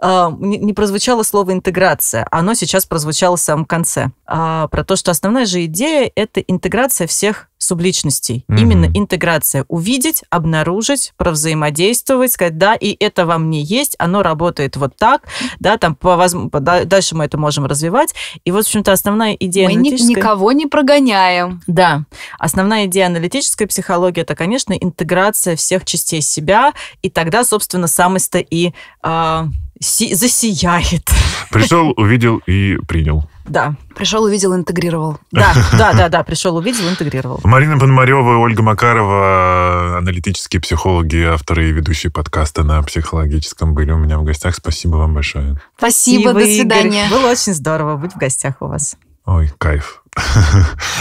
[SPEAKER 3] А, не прозвучало слово интеграция. Оно сейчас прозвучало в самом конце. А, про то, что основная же идея – это интеграция всех субличностей. Mm-hmm. Именно интеграция. Увидеть, обнаружить, провзаимодействовать, сказать, да, и это во мне есть, оно работает вот так, да, там по, возм... дальше мы это можем развивать. И вот, в общем-то, основная идея мы аналитической... Мы никого не прогоняем. Да. Основная идея аналитической психологии – это, конечно, интеграция всех частей себя, и тогда, собственно, самость-то и... Э си- засияет. <laughs> Пришел,
[SPEAKER 2] увидел и принял.
[SPEAKER 3] Да, пришел, увидел, интегрировал. Да, да, да, да, пришел, увидел, интегрировал.
[SPEAKER 2] Марина Пономарева и Ольга Макарова, аналитические психологи, авторы и ведущие подкаста на психологическом были у меня в гостях. Спасибо вам большое.
[SPEAKER 3] Спасибо, Спасибо до свидания. Игорь. Было очень здорово быть в гостях у вас.
[SPEAKER 2] Ой, кайф. <laughs>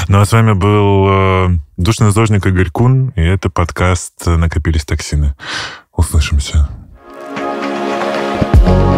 [SPEAKER 2] ну а с вами был э, душный зожник Игорь Кун, и это подкаст «Накопились токсины». Услышимся. Thank